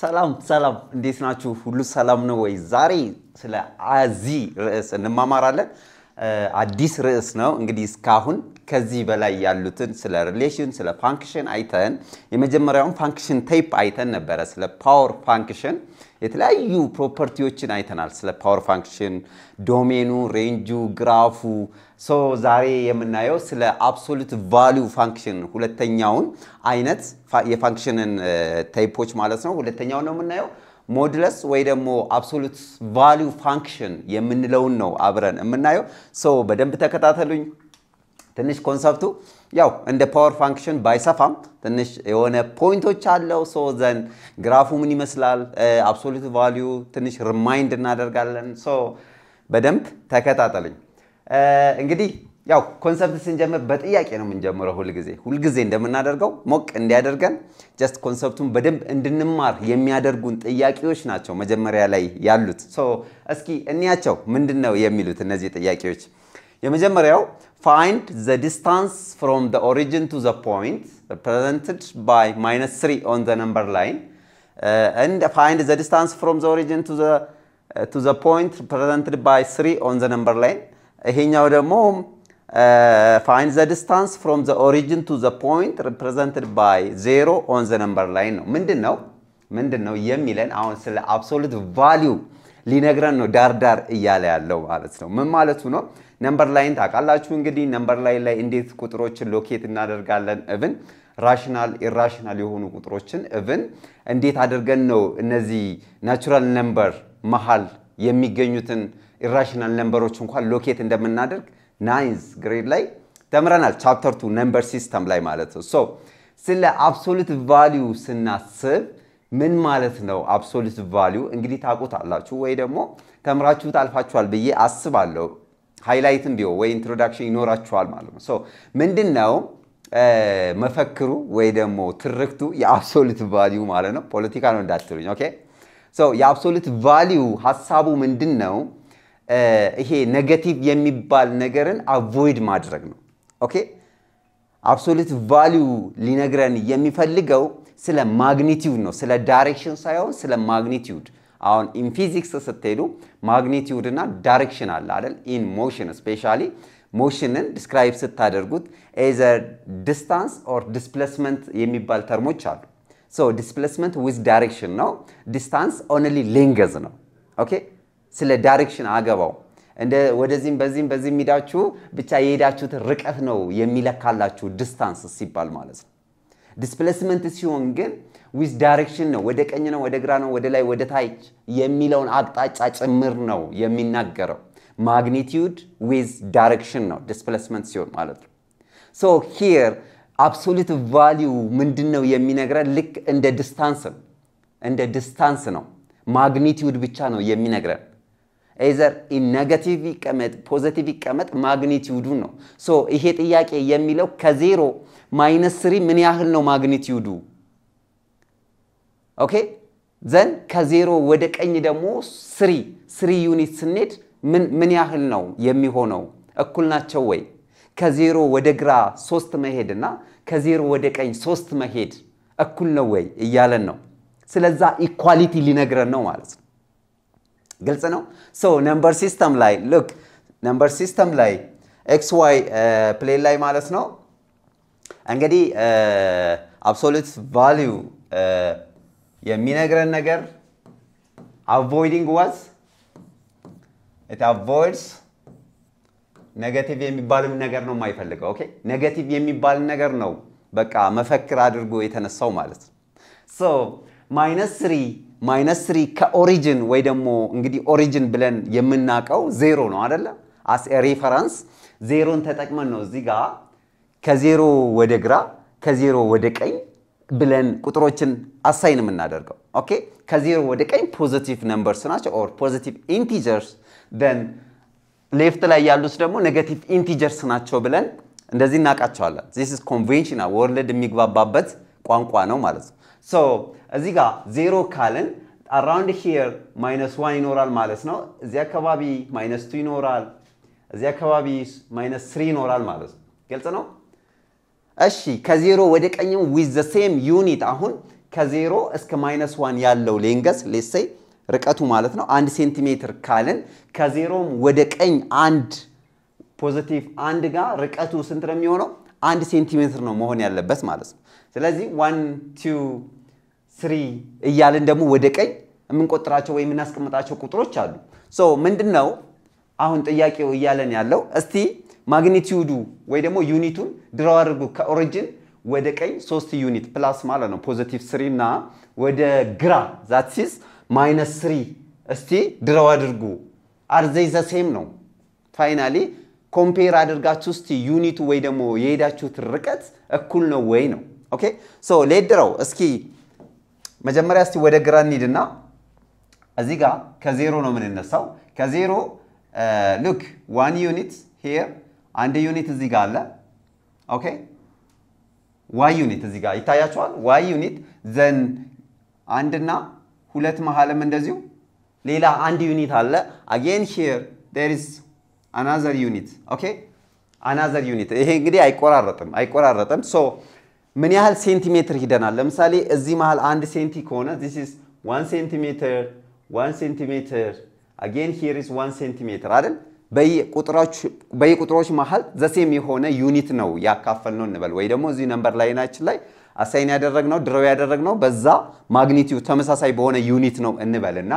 ሰላም ሰላም፣ እንዴት ናችሁ? ሁሉ ሰላም ነው ወይ? ዛሬ ስለ አዚ ርዕስ እንማማራለን። አዲስ ርዕስ ነው። እንግዲህ እስካሁን ከዚህ በላይ ያሉትን ስለ ሪሌሽን፣ ስለ ፋንክሽን አይተን የመጀመሪያውን ፋንክሽን ታይፕ አይተን ነበረ። ስለ ፓወር ፋንክሽን የተለያዩ ፕሮፐርቲዎችን አይተናል። ስለ ፓወር ፋንክሽን ዶሜኑ፣ ሬንጁ፣ ግራፉ ሰው ዛሬ የምናየው ስለ አብሶሉት ቫሊዩ ፋንክሽን ሁለተኛውን አይነት የፋንክሽንን ታይፖች ማለት ነው። ሁለተኛውን ነው የምናየው። ሞድለስ ወይ ደግሞ አብሶሉት ቫሊዩ ፋንክሽን የምንለውን ነው አብረን የምናየው። ሰው በደንብ ተከታተሉኝ። ትንሽ ኮንሰፕቱ ያው እንደ ፓወር ፋንክሽን ባይሰፋም ትንሽ የሆነ ፖይንቶች አለው። ሶ ዘን ግራፉ ምን ይመስላል፣ አብሶሉት ቫሊዩ ትንሽ ሪማይንድ እናደርጋለን። ሶ በደንብ ተከታተሉኝ እንግዲህ ያው ኮንሰፕት ስንጀምር በጥያቄ ነው የምንጀምረው። ሁልጊዜ ሁልጊዜ እንደምናደርገው ሞቅ እንዲያደርገን ጀስት ኮንሰፕቱን በደንብ እንድንማር የሚያደርጉን ጥያቄዎች ናቸው መጀመሪያ ላይ ያሉት። ሶ እስኪ እንያቸው ምንድን ነው የሚሉት እነዚህ ጥያቄዎች። የመጀመሪያው ፋይንድ ዘ ዲስታንስ ፍሮም ዘ ኦሪጂን ቱ ዘ ፖይንት ሪፕሬዘንትድ ባይ ማይነስ ትሪ ኦን ዘ ነምበር ላይን and find the distance from the origin to the uh, to the point represented by 3 on the number line ይሄኛው ደግሞ ፋይንድ ዘ ዲስታንስ ፍሮም ዘ ኦሪጂን ቱ ዘ ፖይንት ሪፕሬዘንትድ ባይ ዜሮ ኦን ዘ ነምበር ላይን ነው። ምንድን ነው ምንድን ነው የሚለን አሁን ስለ አብሶሉት ቫሊዩ ሊነግረን ነው ዳርዳር እያለ ያለው ማለት ነው። ምን ማለቱ ነው? ነምበር ላይን ታውቃላችሁ እንግዲህ ነምበር ላይን ላይ እንዴት ቁጥሮችን ሎኬት እናደርጋለን እብን ራሽናል ኢራሽናል የሆኑ ቁጥሮችን እብን እንዴት አድርገን ነው እነዚህ ናቹራል ነምበር መሀል የሚገኙትን ኢራሽናል ነምበሮች እንኳን ሎኬት እንደምናደርግ ናይንስ ግሬድ ላይ ተምረናል። ቻፕተር ቱ ነምበር ሲስተም ላይ ማለት ነው። ሶ ስለ አብሶሉት ቫሊዩ ስናስብ ምን ማለት ነው? አብሶሉት ቫሊዩ እንግዲህ አላችሁ ወይ ደግሞ ተምራችሁ ታልፋችኋል ብዬ አስባለሁ። ሃይላይትም ቢሆን ወይ ኢንትሮዳክሽን ይኖራችኋል ማለት ነው። ሶ ምንድን ነው መፈክሩ ወይ ደግሞ ትርክቱ የአብሶሉት ቫሊዩ ማለት ነው። ፖለቲካ ነው እንዳትሉኝ። ኦኬ ሶ የአብሶሉት ቫሊዩ ሀሳቡ ምንድን ነው? ይሄ ኔጌቲቭ የሚባል ነገርን አቮይድ ማድረግ ነው። ኦኬ አብሶሉት ቫሊዩ ሊነግረን የሚፈልገው ስለ ማግኒቲዩድ ነው፣ ስለ ዳይሬክሽን ሳይሆን ስለ ማግኒቲዩድ። አሁን ኢን ፊዚክስ ስትሄዱ ማግኒቲዩድ እና ዳይሬክሽን አለ አይደል? ኢን ሞሽን ስፔሻሊ ሞሽንን ዲስክራይብ ስታደርጉት ኤዘር ዲስታንስ ኦር ዲስፕሌስመንት የሚባል ተርሞች አሉ። ዲስፕሌስመንት ዊዝ ዳይሬክሽን ነው። ዲስታንስ ኦንሊ ሌንገዝ ነው። ኦኬ ስለ ዳይሬክሽን አገባው እንደ ወደዚህም በዚህም በዚህም የሚሄዳችሁ ብቻ የሄዳችሁት ርቀት ነው የሚለካላችሁ ዲስታንስ ሲባል ማለት ነው። ዲስፕሌስመንት ሲሆን ግን ዊዝ ዳይሬክሽን ነው። ወደ ቀኝ ነው፣ ወደ ግራ ነው፣ ወደ ላይ፣ ወደ ታች የሚለውን አቅጣጫ ጭምር ነው የሚናገረው። ማግኒቲዩድ ዊዝ ዳይሬክሽን ነው ዲስፕሌስመንት ሲሆን ማለት ነው። ሶ ሂር አብሶሉት ቫሊዩ ምንድን ነው የሚነግረን? ልክ እንደ ዲስታንስ እንደ ዲስታንስ ነው። ማግኒቲዩድ ብቻ ነው የሚነግረን። ኤዘር ኔጋቲቭ ይቀመጥ ፖዘቲቭ ይቀመጥ ማግኒቲዩዱ ነው። ሶ ይሄ ጥያቄ የሚለው ከዜሮ ማይነስ ስሪ ምን ያህል ነው ማግኒቲዩዱ? ኦኬ ዘን ከዜሮ ወደ ቀኝ ደግሞ ስሪ ስሪ ዩኒት ስንሄድ ምን ያህል ነው የሚሆነው? እኩል ናቸው ወይ? ከዜሮ ወደ ግራ ሶስት መሄድና እና ከዜሮ ወደ ቀኝ ሶስት መሄድ እኩል ነው ወይ እያለን ነው። ስለዛ ኢኳሊቲ ሊነግረን ነው ማለት ነው። ግልጽ ነው። ሶ ነምበር ሲስተም ላይ ሉክ ነምበር ሲስተም ላይ ኤክስ ዋይ ፕሌን ላይ ማለት ነው እንግዲህ አብሶሉት uh, ቫሊዩ uh, የሚነግረን ነገር አቮይዲንግ ዋዝ ኢት አቮይድስ ነገቲቭ የሚባልን ነገር ነው የማይፈልገው። ኦኬ ነገቲቭ የሚባልን ነገር ነው በቃ መፈክር አድርጎ የተነሳው ማለት ነው። ሶ ማይነስ ስሪ ማይነስ ትሪ ከኦሪጅን ወይ ደግሞ እንግዲህ ኦሪጅን ብለን የምናውቀው ዜሮ ነው አደለ? አስ ሬፈረንስ ዜሮን ተጠቅመን ነው እዚህ ጋ ከዜሮ ወደ ግራ ከዜሮ ወደ ቀኝ ብለን ቁጥሮችን አሳይን የምናደርገው። ኦኬ ከዜሮ ወደ ቀኝ ፖዘቲቭ ነምበርስ ናቸው ኦር ፖዘቲቭ ኢንቲጀርስ ደን ሌፍት ላይ ያሉት ደግሞ ኔጋቲቭ ኢንቲጀርስ ናቸው ብለን እንደዚህ እናውቃቸዋለን። ዚስ ኮንቬንሽናል ወርልድ የሚግባባበት ቋንቋ ነው ማለት ነው። ሶ እዚህ ጋር ዜሮ ካልን አራውንድ ሂር ማይነስ ዋን ይኖራል ማለት ነው። እዚህ አካባቢ ማይነስ ቱ ይኖራል። እዚ አካባቢ ማይነስ ስሪ ይኖራል ማለት ነው። ግልጽ ነው። እሺ ከዜሮ ወደ ቀኝም ዊዝ ዘ ሴም ዩኒት አሁን ከዜሮ እስከ ማይነስ ዋን ያለው ሌንገስ ሌሴይ ርቀቱ ማለት ነው አንድ ሴንቲሜትር ካልን ከዜሮም ወደ ቀኝ አንድ ፖዚቲቭ አንድ ጋር ርቀቱ ስንት ነው የሚሆነው? አንድ ሴንቲሜትር ነው መሆን ያለበት ማለት ነው። ስለዚህ ዋን ቱ ስሪ እያልን ደግሞ ወደ ቀኝ የምንቆጥራቸው ወይም የምናስቀምጣቸው ቁጥሮች አሉ። ሶ ምንድን ነው አሁን ጥያቄው እያለን ያለው? እስቲ ማግኒቲዩዱ ወይ ደግሞ ዩኒቱን ድራው አድርጉ ከኦሪጅን ወደ ቀኝ ሶስት ዩኒት ፕላስ ማለት ነው ፖዘቲቭ ስሪ እና ወደ ግራ ዛትሲስ ማይነስ ስሪ እስቲ ድረው አድርጉ። አርዘይ ዘሴም ነው። ፋይናሊ ኮምፔር አድርጋችሁ እስቲ ዩኒቱ ወይ ደግሞ የሄዳችሁት ርቀት እኩል ነው ወይ ነው። ኦኬ ሶ ሌድረው እስኪ መጀመሪያ እስቲ ወደ ግራ እንሂድና እዚህ ጋ ከዜሮ ነው የምንነሳው። ከዜሮ ሉክ ዋን ዩኒት ሄር አንድ ዩኒት እዚህ ጋ አለ። ኦኬ ዋይ ዩኒት እዚህ ጋ ይታያቸዋል። ዋይ ዩኒት ዘን አንድና ሁለት መሀልም እንደዚሁ ሌላ አንድ ዩኒት አለ። አጌን ሄር ዴር ኢዝ አናዘር ዩኒት ኦኬ አናዘር ዩኒት። ይሄ እንግዲህ አይቆራረጥም አይቆራረጥም ሶ ምን ያህል ሴንቲሜትር ሂደናል። ለምሳሌ እዚህ መሃል አንድ ሴንቲ ከሆነ ዚስ ኢዝ ዋን ሴንቲሜትር ዋን ሴንቲሜትር አጌን ሂር ኢዝ ዋን ሴንቲሜትር አይደል? በየቁጥሮች መሀል ዘሴም የሆነ ዩኒት ነው ነው እንበል፣ ወይ ደግሞ እዚህ ነንበር ላይናችን ላይ አሳይን ያደረግነው ድረው ያደረግነው በዛ ማግኒቲዩ ተመሳሳይ በሆነ ዩኒት ነው እንበል እና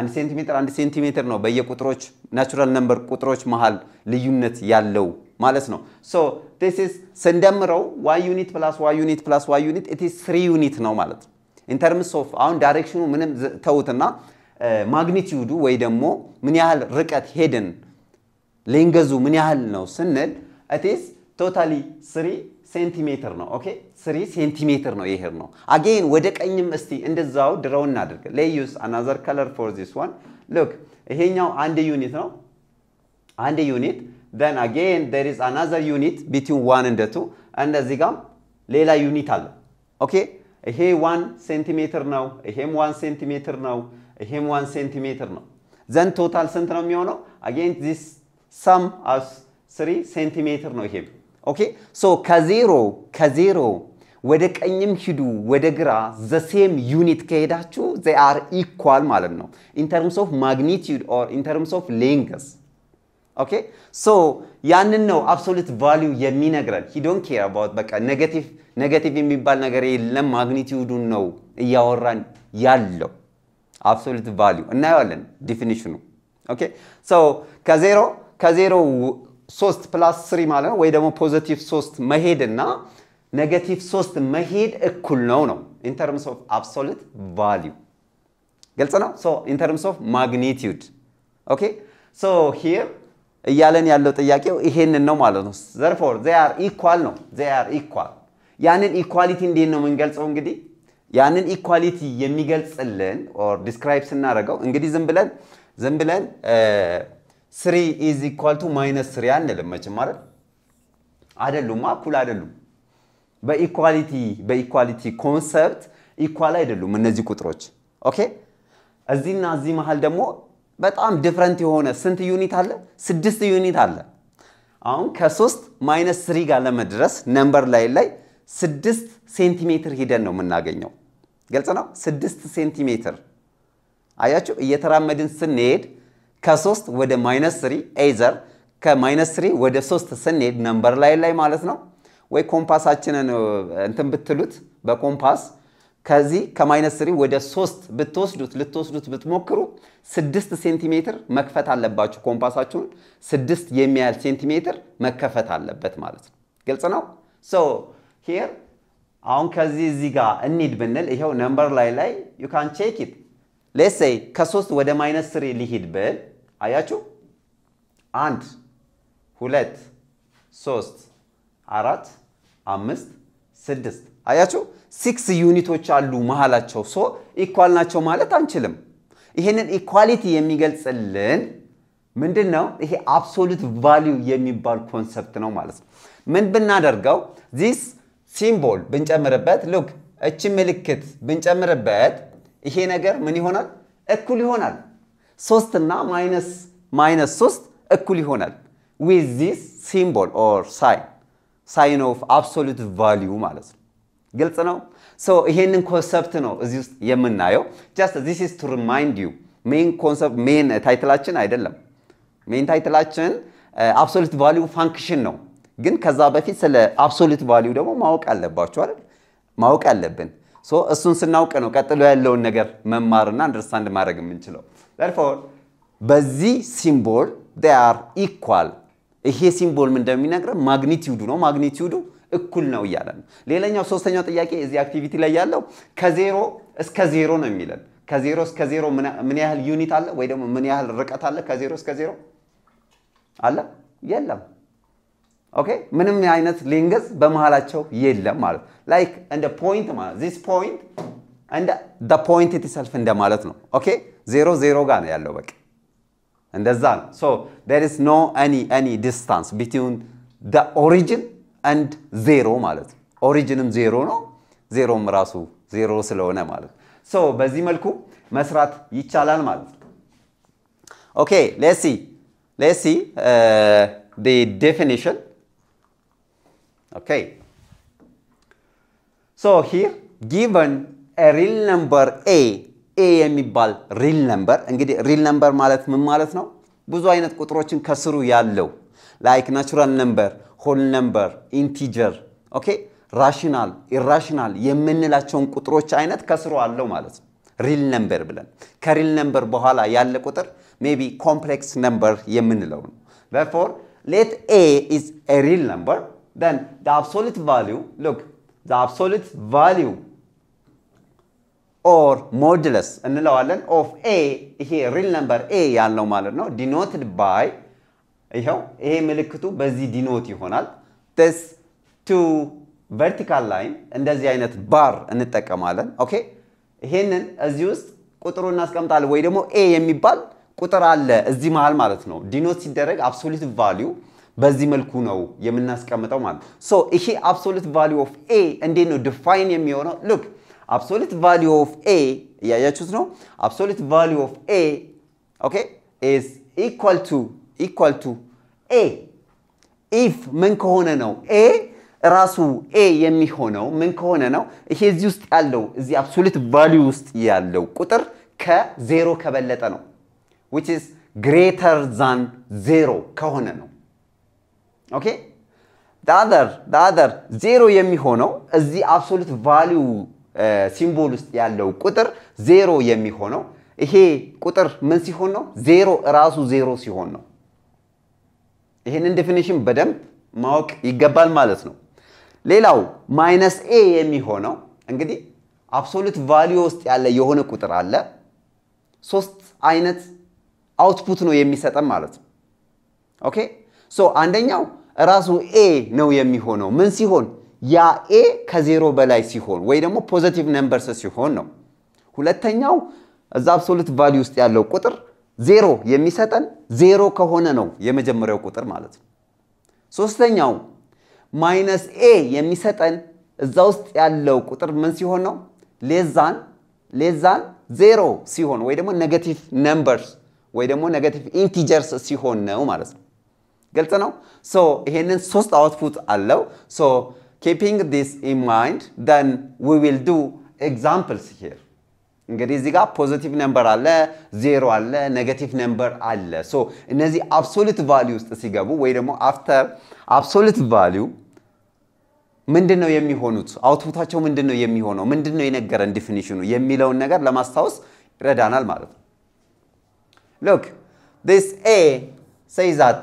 አንድ ሴንቲሜትር አንድ ሴንቲሜትር ነው በየቁጥሮች ናቹራል ነንበር ቁጥሮች መሃል ልዩነት ያለው ማለት ነው። ሶ ዲስ ኢዝ ስንደምረው ዋይ ዩኒት ፕላስ ዋይ ዩኒት ፕላስ ዋይ ዩኒት ኢት ኢዝ ስሪ ዩኒት ነው ማለት ነው። ኢንተርምስ ኦፍ አሁን ዳይሬክሽኑ ምንም ተውትና ማግኒቲዩዱ ወይ ደግሞ ምን ያህል ርቀት ሄድን ሌንገዙ ምን ያህል ነው ስንል ኢትስ ቶታሊ ስሪ ሴንቲሜትር ነው። ኦኬ ስሪ ሴንቲሜትር ነው ይሄር ነው። አጌን ወደ ቀኝም እስቲ እንደዛው ድረው እናድርግ። ሌዩስ አናዘር ከለር ፎር ዚስ ዋን ሉክ ይሄኛው አንድ ዩኒት ነው አንድ ዩኒት then again there is another unit between 1 and 2 and as you lela unit all okay he 1 centimeter now him 1 centimeter now him 1 centimeter now then total center miono again this sum as 3 centimeter now him okay so ka 0 ka 0 ወደ ቀኝም ሂዱ ወደ ግራ ዘ ሴም ዩኒት ከሄዳችሁ ዘ አር ኢኳል ማለት ነው ኢንተርምስ ኦፍ ማግኒቲዩድ ኦር ኢንተርምስ ኦፍ ሌንግስ ኦኬ ሶ ያንን ነው አብሶሉት ቫሊዩ የሚነግረን። ሂ ዶንት ኬር አባውት በቃ ኔጌቲቭ ኔጌቲቭ የሚባል ነገር የለም። ማግኒቲዩዱን ነው እያወራን ያለው አብሶሉት ቫሊዩ እናየዋለን ዲፊኒሽኑ። ኦኬ ሶ ከዜሮ ከዜሮ ሶስት ፕላስ ስሪ ማለት ነው ወይ ደግሞ ፖዘቲቭ ሶስት መሄድና ኔጋቲቭ ሶስት መሄድ እኩል ነው ነው ኢንተርምስ ኦፍ አብሶሉት ቫሊዩ ግልጽ ነው። ሶ ኢንተርምስ ኦፍ ማግኒቲዩድ ኦኬ ሶ ሂር እያለን ያለው ጥያቄው ይሄንን ነው ማለት ነው። ዘርፎር ዜአር ኢኳል ነው። ዜአር ኢኳል። ያንን ኢኳሊቲ እንዴት ነው የምንገልጸው? እንግዲህ ያንን ኢኳሊቲ የሚገልጽልን ኦር ዲስክራይብ ስናደርገው እንግዲህ ዝም ብለን ዝም ብለን ስሪ ኢዝ ኢኳል ቱ ማይነስ ስሪ አንልም መቼም ማለት አይደሉማ፣ እኩል አይደሉም። በኢኳሊቲ በኢኳሊቲ ኮንሰፕት ኢኳል አይደሉም እነዚህ ቁጥሮች ኦኬ። እዚህና እዚህ መሀል ደግሞ በጣም ዲፍረንት የሆነ ስንት ዩኒት አለ? ስድስት ዩኒት አለ። አሁን ከሶስት ማይነስ ስሪ ጋር ለመድረስ ነምበር ላይ ላይ ስድስት ሴንቲሜትር ሂደን ነው የምናገኘው። ግልጽ ነው። ስድስት ሴንቲሜትር አያችሁ። እየተራመድን ስንሄድ ከሶስት ወደ ማይነስ ስሪ ኤዘር ከማይነስ ስሪ ወደ ሶስት ስንሄድ ነምበር ላይ ላይ ማለት ነው ወይ ኮምፓሳችንን እንትን ብትሉት በኮምፓስ ከዚህ ከማይነስ ስሪ ወደ ሶስት ብትወስዱት ልትወስዱት ብትሞክሩ ስድስት ሴንቲሜትር መክፈት አለባችሁ። ኮምፓሳችሁን ስድስት የሚያህል ሴንቲሜትር መከፈት አለበት ማለት ነው። ግልጽ ነው። ሶ ሂር አሁን ከዚህ እዚህ ጋር እንሂድ ብንል ይኸው ነምበር ላይ ላይ ዩ ካን ቼክ ኢት ሌስ ሴይ ከሶስት ወደ ማይነስ ስሪ ሊሂድ ብል አያችሁ፣ አንድ ሁለት ሶስት አራት አምስት ስድስት አያችሁ ሲክስ ዩኒቶች አሉ መሀላቸው። ሶ ኢኳል ናቸው ማለት አንችልም። ይህንን ኢኳሊቲ የሚገልጽልን ምንድን ነው? ይሄ አብሶሉት ቫሊዩ የሚባል ኮንሰፕት ነው ማለት ነው። ምን ብናደርገው ዚስ ሲምቦል ብንጨምርበት፣ ሉክ እቺ ምልክት ብንጨምርበት ይሄ ነገር ምን ይሆናል? እኩል ይሆናል። ሶስት እና ማይነስ ማይነስ ሶስት እኩል ይሆናል ዊዝ ዚስ ሲምቦል ኦር ሳይን ሳይን ኦፍ አብሶሉት ቫሊዩ ማለት ነው። ግልጽ ነው። ሶ ይሄንን ኮንሰፕት ነው እዚህ ውስጥ የምናየው። ጃስት ዚስ ኢዝ ቱ ሪማይንድ ዩ ሜን ኮንሰፕት ሜን ታይትላችን አይደለም። ሜን ታይትላችን አብሶሉት ቫሊዩ ፋንክሽን ነው። ግን ከዛ በፊት ስለ አብሶሉት ቫሊዩ ደግሞ ማወቅ አለባችሁ አይደል? ማወቅ አለብን። ሶ እሱን ስናውቅ ነው ቀጥሎ ያለውን ነገር መማርና አንደርስታንድ ማድረግ የምንችለው። ፎር በዚህ ሲምቦል ዴይ ኢኳል። ይሄ ሲምቦል ምን እንደሚነግረን ማግኒቲዩዱ ነው። ማግኒቲዩዱ እኩል ነው እያለ ነው። ሌላኛው ሶስተኛው ጥያቄ እዚህ አክቲቪቲ ላይ ያለው ከዜሮ እስከ ዜሮ ነው የሚለን። ከዜሮ እስከ ዜሮ ምን ያህል ዩኒት አለ ወይ ደግሞ ምን ያህል ርቀት አለ? ከዜሮ እስከ ዜሮ አለ የለም። ኦኬ ምንም አይነት ሊንገዝ በመሃላቸው የለም ማለት ላይክ እንደ ፖይንት ማለት ዚስ ፖይንት እንደ ደ ፖይንት ኢትሰልፍ እንደ ማለት ነው። ኦኬ ዜሮ ዜሮ ጋር ነው ያለው በቃ እንደዛ ነው። ሶ ዴር ኢዝ ኖ አኒ አኒ ዲስታንስ ቢትዊን ደ ኦሪጂን አንድ ዜሮ ማለት ነው። ኦሪጅንም ዜሮ ነው፣ ዜሮም ራሱ ዜሮ ስለሆነ ማለት ነው። በዚህ መልኩ መስራት ይቻላል ማለት ነው። ኦኬ ሌሲ ሌሲ ዴፊኒሽን ኦኬ ሶ ሂር ጊቨን ሪል ነምበር ኤ ኤ የሚባል ሪል ነምበር እንግዲህ ሪል ነምበር ማለት ምን ማለት ነው? ብዙ አይነት ቁጥሮችን ከስሩ ያለው ላይክ ናቹራል ነምበር ሆል ነምበር፣ ኢንቲጀር፣ ኦኬ ራሽናል፣ ኢራሽናል የምንላቸውን ቁጥሮች አይነት ከስሩ አለው ማለት ነው። ሪል ነምበር ብለን ከሪል ነምበር በኋላ ያለ ቁጥር ሜቢ ኮምፕሌክስ ነምበር የምንለው ነው። therefore let a is a real number then the absolute value look the absolute value or modulus እንለዋለን of a ይሄ real number a ያለው ማለት ነው denoted by ይኸው ይሄ ምልክቱ በዚህ ዲኖት ይሆናል። ስ ቱ ቨርቲካል ላይን እንደዚህ አይነት ባር እንጠቀማለን። ኦኬ ይሄንን እዚህ ውስጥ ቁጥሩ እናስቀምጣለን ወይ ደግሞ ኤ የሚባል ቁጥር አለ እዚህ መሃል ማለት ነው። ዲኖት ሲደረግ አብሶሉት ቫሊዩ በዚህ መልኩ ነው የምናስቀምጠው ማለት ሶ ይሄ አብሶሉት ቫሊዩ ኦፍ ኤ እንዴት ነው ዲፋይን የሚሆነው? ሉክ አብሶሉት ቫሊዩ ኦፍ ኤ እያያችሁት ነው። አብሶሉት ቫሊዩ ኦፍ ኤ ኦኬ ኢዝ ኢኳል ቱ ኢኳል ቱ ኤ ኢፍ ምን ከሆነ ነው ኤ ራሱ ኤ የሚሆነው ምን ከሆነ ነው? ይሄ እዚህ ውስጥ ያለው እዚህ አብሶሉት ቫሊዩ ውስጥ ያለው ቁጥር ከዜሮ ከበለጠ ነው። ዊች ኢዝ ግሬተር ዛን ዜሮ ከሆነ ነው። ኦኬ ዳዘር ዳዘር ዜሮ የሚሆነው እዚህ አብሶሉት ቫሊዩ ሲምቦል ውስጥ ያለው ቁጥር ዜሮ የሚሆነው ይሄ ቁጥር ምን ሲሆን ነው? ዜሮ ራሱ ዜሮ ሲሆን ነው። ይህንን ዴፊኒሽን በደንብ ማወቅ ይገባል ማለት ነው። ሌላው ማይነስ ኤ የሚሆነው እንግዲህ አብሶሉት ቫሊዩ ውስጥ ያለ የሆነ ቁጥር አለ። ሶስት አይነት አውትፑት ነው የሚሰጠን ማለት ነው። ኦኬ ሶ አንደኛው ራሱ ኤ ነው የሚሆነው ምን ሲሆን ያ ኤ ከዜሮ በላይ ሲሆን ወይ ደግሞ ፖዘቲቭ ነምበርስ ሲሆን ነው። ሁለተኛው እዛ አብሶሉት ቫሊዩ ውስጥ ያለው ቁጥር ዜሮ የሚሰጠን ዜሮ ከሆነ ነው የመጀመሪያው ቁጥር ማለት ነው። ሶስተኛው ማይነስ ኤ የሚሰጠን እዛ ውስጥ ያለው ቁጥር ምን ሲሆን ነው? ሌዛን ሌዛን ዜሮ ሲሆን ወይ ደግሞ ኔጋቲቭ ነምበርስ ወይ ደግሞ ኔጌቲቭ ኢንቲጀርስ ሲሆን ነው ማለት ነው። ግልጽ ነው። ሶ ይሄንን ሶስት አውትፑት አለው። ሶ ኪፒንግ ዲስ ኢን ማይንድ ደን ዊ ዊል ዱ ኤግዛምፕልስ ሂር እንግዲህ እዚህ ጋር ፖዚቲቭ ነምበር አለ፣ ዜሮ አለ፣ ኔጋቲቭ ነምበር አለ። ሶ እነዚህ አብሶሉት ቫሊዩ ውስጥ ሲገቡ ወይ ደግሞ አፍተር አብሶሉት ቫሊዩ ምንድን ነው የሚሆኑት? አውትፑታቸው ምንድን ነው የሚሆነው? ምንድን ነው የነገረን ዲፊኒሽኑ የሚለውን ነገር ለማስታወስ ይረዳናል ማለት ነው። ሎክ ዲስ ኤ ሴይ ዛት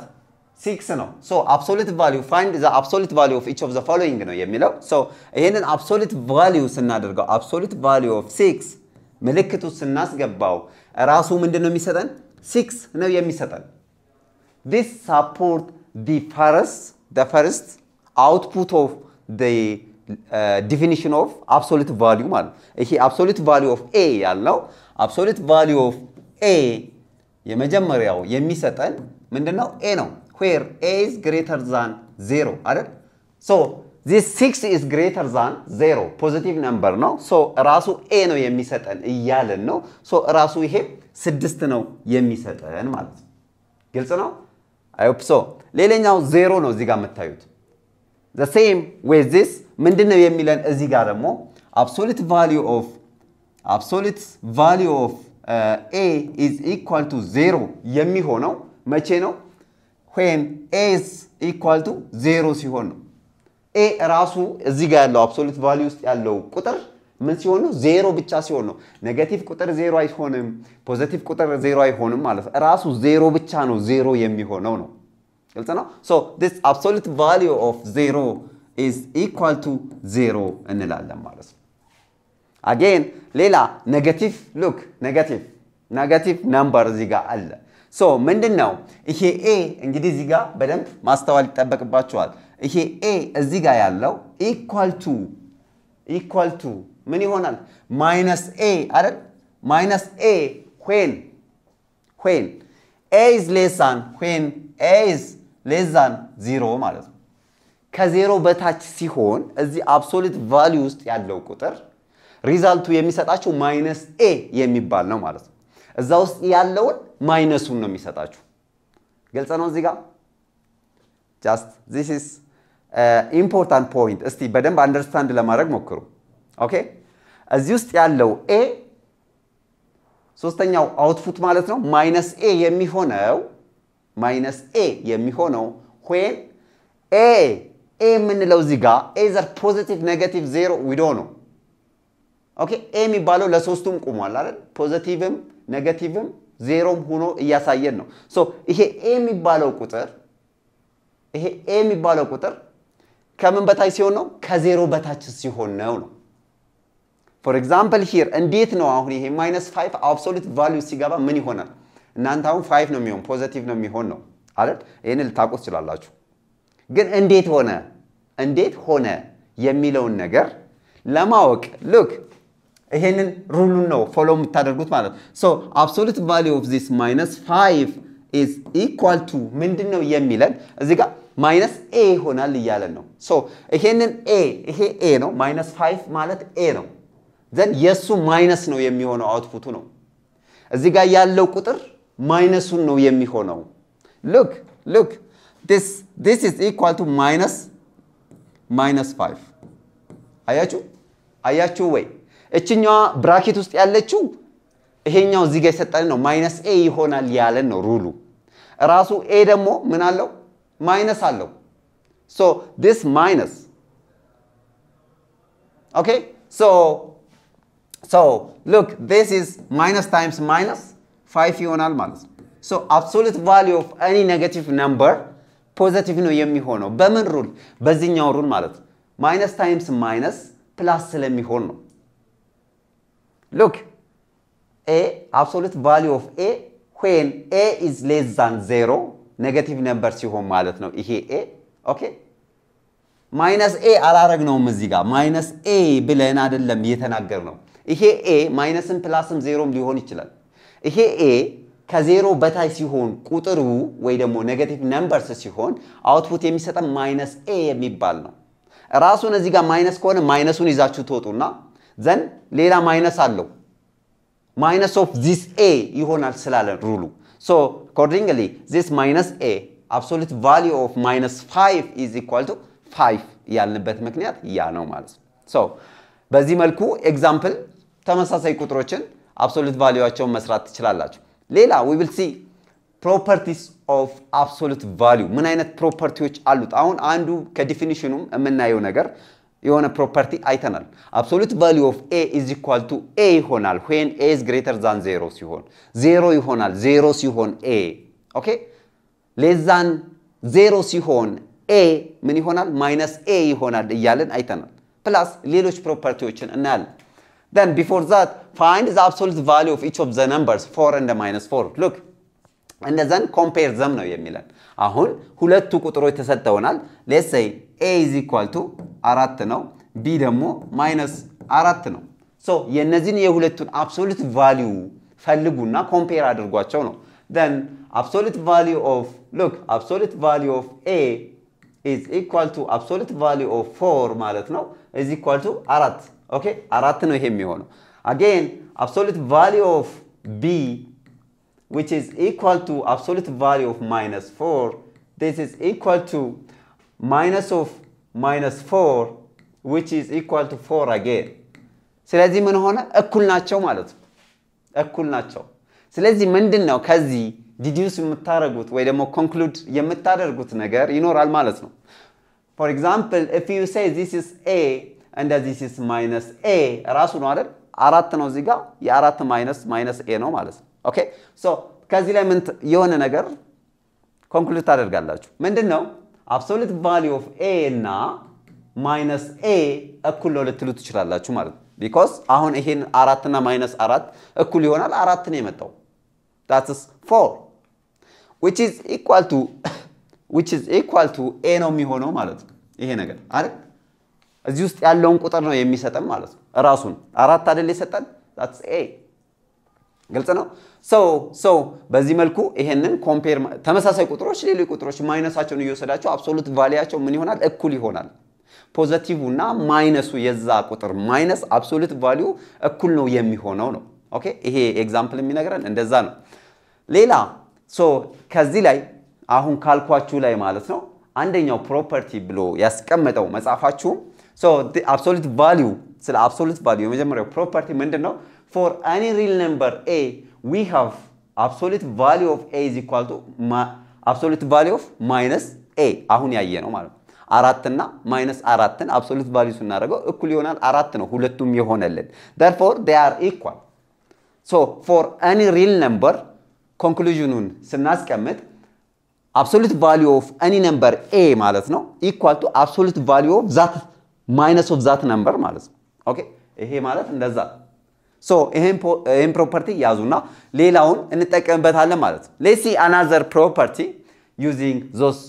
ሲክስ ነው። ሶ አብሶሉት ቫሊዩ ፋይንድ ዘ አብሶሉት ቫሊዩ ኦፍ ኢች ኦፍ ዘ ፎሎዊንግ ነው የሚለው። ሶ አብሶሉት ቫሊዩ ስናደርገው አብሶሉት ቫሊዩ ኦፍ ሲክስ ምልክቱ ስናስገባው ራሱ ምንድን ነው የሚሰጠን? ሲክስ uh, ነው የሚሰጠን። ዲስ ሳፖርት ዲ ፈርስት አውትፑት ኦፍ ዲፊኒሽን ኦፍ አብሶሉት ቫሊዩ ማለት ይሄ አብሶሉት ቫሊዩ ኦፍ ኤ ያልነው አብሶሉት ቫሊዩ ኦፍ ኤ የመጀመሪያው የሚሰጠን ምንድነው? ኤ ነው። ዌር ኤ ኢዝ ግሬተር ዛን ዜሮ አይደል? ሶ ዚስ ሲክስ ኢዝ ግሬተር ዛን ዜሮ ፖዚቲቭ ነምበር ነው። ሶ ራሱ ኤ ነው የሚሰጠን እያለን ነው። ሶ ራሱ ይሄ ስድስት ነው የሚሰጠን ማለት ነው። ግልጽ ነው። አይሆፕ ሶ። ሌላኛው ዜሮ ነው እዚህ ጋር የምታዩት። ዘ ሴም ዌዝ ዚስ ምንድን ነው የሚለን እዚህ ጋር ደግሞ አብሶሉት ቫሊዩ ኦፍ አብሶሉት ቫሊዩ ኦፍ ኤ ኢዝ ኢኳል ቱ ዜሮ የሚሆነው መቼ ነው? ዌን ኤ ኢዝ ኢኳል ቱ ዜሮ ሲሆን ነው። ኤ ራሱ እዚህ ጋር ያለው አብሶሉት ቫሊዩ ውስጥ ያለው ቁጥር ምን ሲሆን ነው? ዜሮ ብቻ ሲሆን ነው። ኔጋቲቭ ቁጥር ዜሮ አይሆንም፣ ፖዘቲቭ ቁጥር ዜሮ አይሆንም ማለት ነው። ራሱ ዜሮ ብቻ ነው ዜሮ የሚሆነው ነው። ግልጽ ነው። ሶ ዲስ አብሶሉት ቫሊ ኦፍ ዜሮ ኢዝ ኢኳል ቱ ዜሮ እንላለን ማለት ነው። አጌን ሌላ ኔጋቲቭ ሉክ ኔጋቲቭ ኔጋቲቭ ነምበር እዚህ ጋር አለ። ሶ ምንድን ነው ይሄ ኤ እንግዲህ እዚህ ጋር በደንብ ማስተዋል ይጠበቅባቸዋል ይሄ ኤ እዚህ ጋር ያለው ኢኳል ቱ ኢኳል ቱ ምን ይሆናል? ማይነስ ኤ አይደል? ማይነስ ኤ ን ዌን ኤ ኢዝ ሌሳን ኤ ኢዝ ሌዛን ዚሮ ማለት ነው። ከዜሮ በታች ሲሆን እዚህ አብሶሉት ቫሊዩ ውስጥ ያለው ቁጥር ሪዛልቱ የሚሰጣችሁ ማይነስ ኤ የሚባል ነው ማለት ነው። እዛ ውስጥ ያለውን ማይነሱን ነው የሚሰጣችሁ። ግልጽ ነው እዚህ ጋር ጃስት ዚስ ኢዝ ኢምፖርታንት uh, ፖይንት እስቲ በደንብ አንደርስታንድ ለማድረግ ሞክሩ። ኦኬ እዚህ ውስጥ ያለው ኤ ሶስተኛው አውትፑት ማለት ነው። ማይነስ ኤ የሚሆነው ማይነስ ኤ የሚሆነው ዌን ኤ ኤ የምንለው እዚህ ጋር ኤዘር ፖዚቲቭ ኔጋቲቭ ዜሮ ዊዶ ነው። ኦኬ ኤ የሚባለው ለሶስቱም ቁሟል አይደል? ፖዚቲቭም ኔጋቲቭም ዜሮም ሆኖ እያሳየን ነው። ሶ ይሄ ኤ የሚባለው ቁጥር ይሄ ኤ የሚባለው ቁጥር ከምን በታች ሲሆን ነው? ከዜሮ በታች ሲሆን ነው ነው። ፎር ኤግዛምፕል ሂር እንዴት ነው አሁን ይሄ ማይነስ ፋይቭ አብሶሉት ቫሊዩ ሲገባ ምን ይሆናል? እናንተ አሁን ፋይቭ ነው የሚሆን ፖዘቲቭ ነው የሚሆን ነው አይደል? ይህን ልታውቁ ትችላላችሁ። ግን እንዴት ሆነ እንዴት ሆነ የሚለውን ነገር ለማወቅ ሉክ ይሄንን ሩሉን ነው ፎሎ የምታደርጉት ማለት ሶ አብሶሉት ቫሊዩ ኦፍ ዚስ ማይነስ ፋይቭ ኢዝ ኢኳል ቱ ምንድን ነው የሚለን እዚህ ጋር ማይነስ ኤ ይሆናል እያለን ነው። ሶ ይሄንን ኤ ይሄ ኤ ነው። ማይነስ ፋይቭ ማለት ኤ ነው። ዘን የእሱ ማይነስ ነው የሚሆነው አውትፑቱ ነው። እዚህ ጋር ያለው ቁጥር ማይነሱን ነው የሚሆነው። ሉክ ሉክ ዲስ ኢዝ ኢኳል ቱ ማይነስ ማይነስ ፋይቭ አያችሁ አያችሁ ወይ? እችኛዋ ብራኬት ውስጥ ያለችው ይሄኛው እዚህ ጋር የሰጠን ነው። ማይነስ ኤ ይሆናል ያለን ነው ሩሉ። ራሱ ኤ ደግሞ ምን አለው? minus allo. So this minus. Okay, so so look, this is minus times minus 5 u1 al minus. So absolute value of any negative number positive no yemi hono. Bemen rule, bazin yon rule malat. Minus times minus plus lemi hono. Look, a absolute value of a when a is less than zero, ኔጋቲቭ ነበር ሲሆን ማለት ነው። ይሄ ኤ ኦኬ ማይነስ ኤ አላረግነውም። እዚህ ጋር ማይነስ ኤ ብለን አይደለም እየተናገር ነው። ይሄ ኤ ማይነስም ፕላስም ዜሮም ሊሆን ይችላል። ይሄ ኤ ከዜሮ በታች ሲሆን ቁጥሩ ወይ ደግሞ ኔጋቲቭ ነምበርስ ሲሆን አውትፑት የሚሰጠን ማይነስ ኤ የሚባል ነው። ራሱን እዚህ ጋር ማይነስ ከሆነ ማይነሱን ይዛችሁ ትወጡና ዘንድ ሌላ ማይነስ አለው ማይነስ ኦፍ ዚስ ኤ ይሆናል ስላለን ሩሉ So accordingly, this minus a absolute value of minus 5 is equal to 5 ያልንበት ምክንያት ያ ነው ማለት ነው። በዚህ መልኩ ኤግዛምፕል ተመሳሳይ ቁጥሮችን አብሶሉት ቫሊዩቸውን መስራት ትችላላችሁ። ሌላ ዊ ዊል ሲ ፕሮፐርቲስ ኦፍ አብሶሉት ቫሊዩ ምን አይነት ፕሮፐርቲዎች አሉት? አሁን አንዱ ከዲፊኒሽኑም የምናየው ነገር የሆነ ፕሮፐርቲ አይተናል። አብሶሉት ቫሊዩ ኦፍ ኤ ኢዝ ኢኳል ቱ ኤ ይሆናል ዌን ኤ ኢዝ ግሬተር ዛን ዜሮ ሲሆን ዜሮ ይሆናል። ዜሮ ሲሆን ኤ ኦኬ ሌዛን ዜሮ ሲሆን ኤ ምን ይሆናል? ማይነስ ኤ ይሆናል እያለን አይተናል። ፕላስ ሌሎች ፕሮፐርቲዎችን እናያለን። then before that find the absolute value of each of the numbers 4 and the minus 4 look እነዛን ኮምፔር ዘም ነው የሚለን። አሁን ሁለቱ ቁጥሮች ተሰጥተውናል። ሌሰይ ኤ ኢዝ ኢኳል ቱ አራት ነው፣ ቢ ደግሞ ማይነስ አራት ነው። ሶ የእነዚህን የሁለቱን አብሶሉት ቫሊዩ ፈልጉና ኮምፔር አድርጓቸው ነው then አብሶሉት ቫሊዩ ኦፍ look አብሶሉት ቫሊዩ ኦፍ ኤ is equal to absolute value of 4 ማለት ነው is ኢኳል ቱ አራት ኦኬ አራት ነው ይሄ የሚሆነው አጌን አብሶሉት ቫሊዩ ኦፍ ቢ which is equal to absolute value of minus 4 this is equal to minus of minus 4 which is equal to 4 again ስለዚህ ምን ሆነ እኩል ናቸው ማለት ነው እኩል ናቸው ስለዚህ ምንድን ነው ከዚህ ዲዲዩስ የምታደርጉት ወይ ደግሞ ኮንክሉድ የምታደርጉት ነገር ይኖራል ማለት ነው ፎር ኤግዛምፕል ኢፍ ዩ ሴይ ዚስ ኢስ ኤ እንደ ዚስ ኢስ ማይነስ ኤ ራሱ ነው አይደል አራት ነው እዚህ ጋር የአራት ማይነስ ማይነስ ኤ ነው ማለት ነው ኦኬ ሶ ከዚህ ላይ ምን የሆነ ነገር ኮንክሉድ ታደርጋላችሁ። ምንድን ነው አብሶሉት ቫሊዩ ኦፍ ኤ እና ማይነስ ኤ እኩል ነው ልትሉ ትችላላችሁ ማለት ነው። ቢኮስ አሁን ይሄን አራትና ማይነስ አራት እኩል ይሆናል። አራት ነው የመጣው ዳትስ ፎር ዊች ኢዝ ኢኳል ቱ ዊች ኢዝ ኢኳል ቱ ኤ ነው የሚሆነው ማለት ነው። ይሄ ነገር አይደል? እዚህ ውስጥ ያለውን ቁጥር ነው የሚሰጠን ማለት ነው። እራሱን አራት አይደል የሰጠን ዳትስ ኤ። ግልጽ ነው። ሰው ሰው በዚህ መልኩ ይሄንን ኮምፔር ተመሳሳይ ቁጥሮች ሌሎች ቁጥሮች ማይነሳቸውን እየወሰዳቸው አብሶሉት ቫሊያቸው ምን ይሆናል? እኩል ይሆናል። ፖዘቲቭ እና ማይነሱ የዛ ቁጥር ማይነስ አብሶሉት ቫሊዩ እኩል ነው የሚሆነው ነው። ኦኬ ይሄ ኤግዛምፕል የሚነግረን እንደዛ ነው። ሌላ ሶ ከዚህ ላይ አሁን ካልኳችሁ ላይ ማለት ነው አንደኛው ፕሮፐርቲ ብሎ ያስቀመጠው መጽሐፋችሁም አብሶሉት ቫሊዩ ስለ አብሶሉት ቫሊዩ የመጀመሪያው ፕሮፐርቲ ምንድን ነው? ፎር አኒ ሪል ነምበር ኤ we have absolute value of a is equal to absolute value of minus a አሁን ያየ ነው ማለት ነው። አራትና ማይነስ አራትን አብሶሉት ቫሊዩ ስናደርገው እኩል ይሆናል አራት ነው ሁለቱም የሆነልን። ደርፎር ዴይ አር ኢኳል ሶ ፎር አኒ ሪል ነምበር ኮንክሉዥኑን ስናስቀምጥ አብሶሉት ቫሊዩ ኦፍ አኒ ነምበር ኤ ማለት ነው ኢኳል ቱ አብሶሉት ቫሊዩ ኦፍ ዛት ማይነስ ኦፍ ዛት ነምበር ማለት ነው። ኦኬ ይሄ ማለት እንደዛ ሶ ይህን ፕሮፐርቲ ያዙና ሌላውን እንጠቀምበታለን ማለት ነው። ሌሲ አናዘር ፕሮፐርቲ ዩዚንግ ዞስ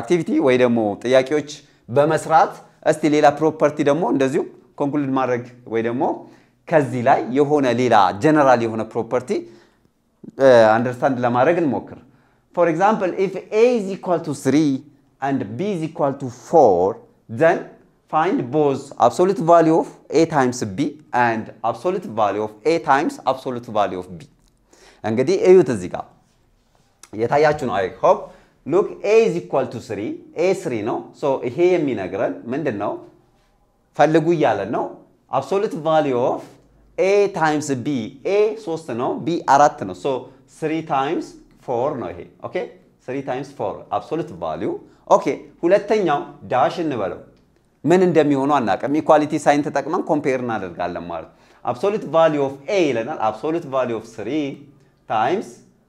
አክቲቪቲ ወይ ደግሞ ጥያቄዎች በመስራት እስቲ ሌላ ፕሮፐርቲ ደግሞ እንደዚሁ ኮንክሉድ ማድረግ ወይ ደግሞ ከዚህ ላይ የሆነ ሌላ ጀነራል የሆነ ፕሮፐርቲ አንደርስታንድ uh, ለማድረግ እንሞክር። ፎር ኤግዛምፕል ኢፍ ኤ ኢዝ ኢኳል ቱ 3 አንድ ቢ ኢዝ ኢኳል ቱ ፎር ዘን find both absolute value of a times b and absolute value of a times absolute value of b እንግዲህ እዩት እዚህ ጋር የታያችሁ ነው። አይ ሆፕ ሉክ ኤ ኢዝ ኢኳል ቱ ስሪ ኤ ስሪ ነው። ሶ ይሄ የሚነግረን ምንድን ነው? ፈልጉ እያለን ነው። አብሶሉት ቫሊዩ ኦፍ ኤ ታይምስ ቢ ኤ ሶስት ነው፣ ቢ አራት ነው። ሶ ስሪ ታይምስ ፎር ነው ይሄ። ኦኬ ስሪ ታይምስ ፎር አብሶሉት ቫሊዩ ኦኬ። ሁለተኛው ዳሽ እንበለው ምን እንደሚሆኑ አናውቅም። ኢኳሊቲ ሳይን ተጠቅመን ኮምፔር እናደርጋለን ማለት ነው። አብሶሉት ቫሊ ኦፍ ኤ ይለናል። አብሶሉት ቫሊ ኦፍ ስሪ ታይምስ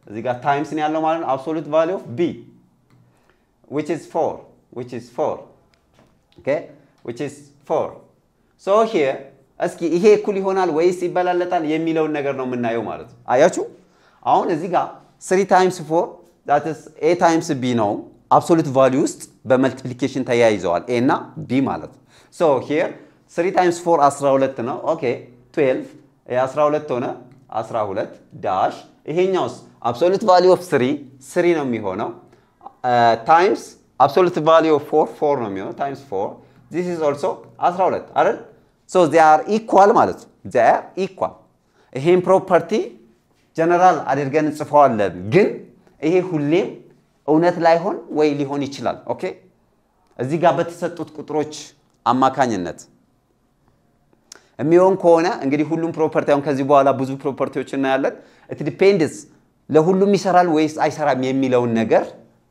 እዚህ ጋር ታይምስ ነው ያለው ማለት ነው። አብሶሉት ቫሊ ኦፍ ቢ ዊች ኢዝ ፎር ዊች ኢዝ ፎር ኦኬ ዊች ኢዝ ፎር ሶ ሂር እስኪ ይሄ እኩል ይሆናል ወይስ ይበላለጣል የሚለውን ነገር ነው የምናየው ማለት ነው። አያችሁ አሁን እዚህ ጋር ስሪ ታይምስ ፎር ዳትስ ኤ ታይምስ ቢ ነው አብሶሉት ቫሊዩ ውስጥ በመልቲፕሊኬሽን ተያይዘዋል። ኤ እና ቢ ማለት ነው። ሶ ሂር 3 ታይምስ 4 12 ነው። ኦኬ 12 12 ሆነ 12 ዳሽ ይሄኛውስ አብሶሉት ቫሊ ኦፍ 3 3 ነው የሚሆነው ታይምስ አብሶሉት ቫሊዩ ኦፍ 4 4 ነው የሚሆነው ታይምስ 4 ዚስ ኢዝ ኦልሶ 12 አይደል? ሶ ዚ አር ኢኳል ማለት ነው። ዚ አር ኢኳል ይሄን ፕሮፐርቲ ጀነራል አድርገን እንጽፈዋለን፣ ግን ይሄ ሁሌም እውነት ላይሆን ወይ ሊሆን ይችላል። ኦኬ እዚህ ጋር በተሰጡት ቁጥሮች አማካኝነት የሚሆን ከሆነ እንግዲህ ሁሉም ፕሮፐርቲ አሁን ከዚህ በኋላ ብዙ ፕሮፐርቲዎች እናያለን። ኢት ዲፔንድስ ለሁሉም ይሰራል ወይስ አይሰራም የሚለውን ነገር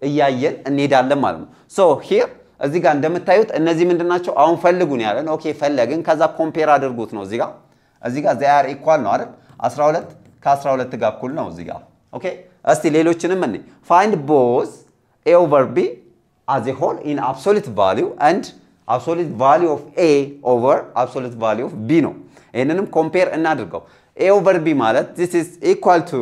እያየን እንሄዳለን ማለት ነው። ሶ ሂር እዚህ ጋር እንደምታዩት እነዚህ ምንድን ናቸው? አሁን ፈልጉን ያለን ኦኬ፣ ፈለግን ከዛ ኮምፔር አድርጉት ነው እዚህ ጋር እዚህ ጋር ዜር ኢኳል ነው አይደል? 12 ከ12 ጋር እኩል ነው እዚህ ጋር ኦኬ እስቲ ሌሎችንም እኔ ፋይንድ ቦዝ ኤ ኦቨር ቢ አዝ ሆል ኢን አብሶሉት ቫሊዩ አንድ አብሶሉት ቫሊዩ ኦፍ ኤ ኦቨር አብሶሉት ቫሊዩ ኦፍ ቢ ነው። ይህንንም ኮምፔር እናድርገው። ኤ ኦቨር ቢ ማለት ዚስ ኢዝ ኢኳል ቱ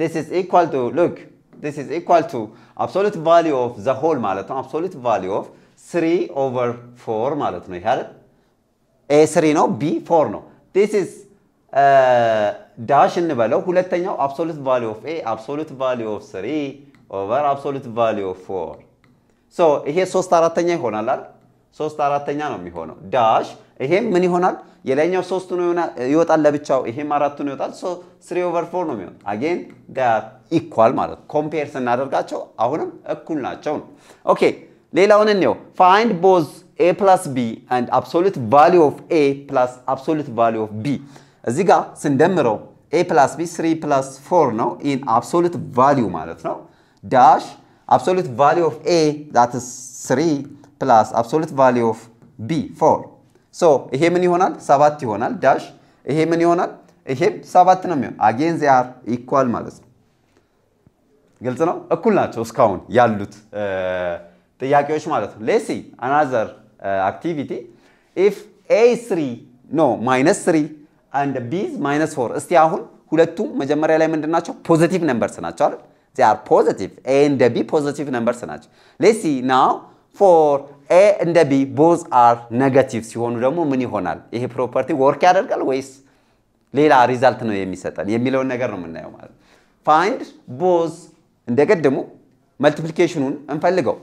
ዚስ ኢዝ ኢኳል ቱ ሉክ ዚስ ኢዝ ኢኳል ቱ አብሶሉት ቫሊዩ ኦፍ ዘ ሆል ማለት ነው። አብሶሉት ቫሊዩ ኦፍ ስሪ ኦቨር ፎር ማለት ነው። ይሄ አይደል ኤ ስሪ ነው፣ ቢ ፎር ነው። ዚስ ኢዝ ዳሽ እንበለው። ሁለተኛው አብሶሉት ቫሊ ኦፍ ኤ አብሶሉት ቫሊ ኦፍ ስሪ ኦቨር አብሶሉት ቫሊ ኦፍ ፎር ሶ ይሄ ሶስት አራተኛ ይሆናል አይደል? ሶስት አራተኛ ነው የሚሆነው ዳሽ ይሄም ምን ይሆናል? የላይኛው ሶስቱ ይወጣል ለብቻው፣ ይሄም አራቱ ነው ይወጣል። ሶ ስሪ ኦቨር ፎር ነው የሚሆነው። አጌን ኢኳል ማለት ኮምፔር ስናደርጋቸው አሁንም እኩል ናቸው ነው። ኦኬ ሌላውን እንየው። ፋይንድ ቦዝ ኤ ፕላስ ቢ አንድ አብሶሉት ቫሊዩ ኦፍ ኤ ፕላስ አብሶሉት ቫሊዩ ኦፍ ቢ እዚህ ጋር ስንደምረው ኤ ፕላስ ቢ ስሪ ፕላስ ፎር ነው ኢን አብሶሉት ቫሊዩ ማለት ነው። ዳሽ አብሶሉት ቫሊዩ ኦፍ ኤ ዛትስ 3 ፕላስ አብሶሉት ቫሊዩ ኦፍ ቢ 4። ሶ ይሄ ምን ይሆናል? 7 ይሆናል። ዳሽ ይሄ ምን ይሆናል? ይሄም 7 ነው የሚሆን። አጌን ዚያር ኢኳል ማለት ነው። ግልጽ ነው። እኩል ናቸው እስካሁን ያሉት ጥያቄዎች ማለት ነው። ሌሲ አናዘር አክቲቪቲ ኢፍ ኤ ስሪ ኖ ማይነስ ስሪ አንድ ቢዝ ማይነስ ፎር። እስቲ አሁን ሁለቱም መጀመሪያ ላይ ምንድን ናቸው? ፖዘቲቭ ነምበርስ ናቸው አይደል? ዚ አር ፖዘቲቭ ኤ እንደ ቢ ፖዘቲቭ ነምበርስ ናቸው። ሌሲ ናው ፎር ኤ እንደ ቢ ቦዝ አር ነገቲቭ ሲሆኑ ደግሞ ምን ይሆናል? ይሄ ፕሮፐርቲ ወርክ ያደርጋል ወይስ ሌላ ሪዛልት ነው የሚሰጠን የሚለውን ነገር ነው የምናየው ማለት ነው። ፋይንድ ቦዝ እንደቀድሙ መልቲፕሊኬሽኑን እንፈልገው።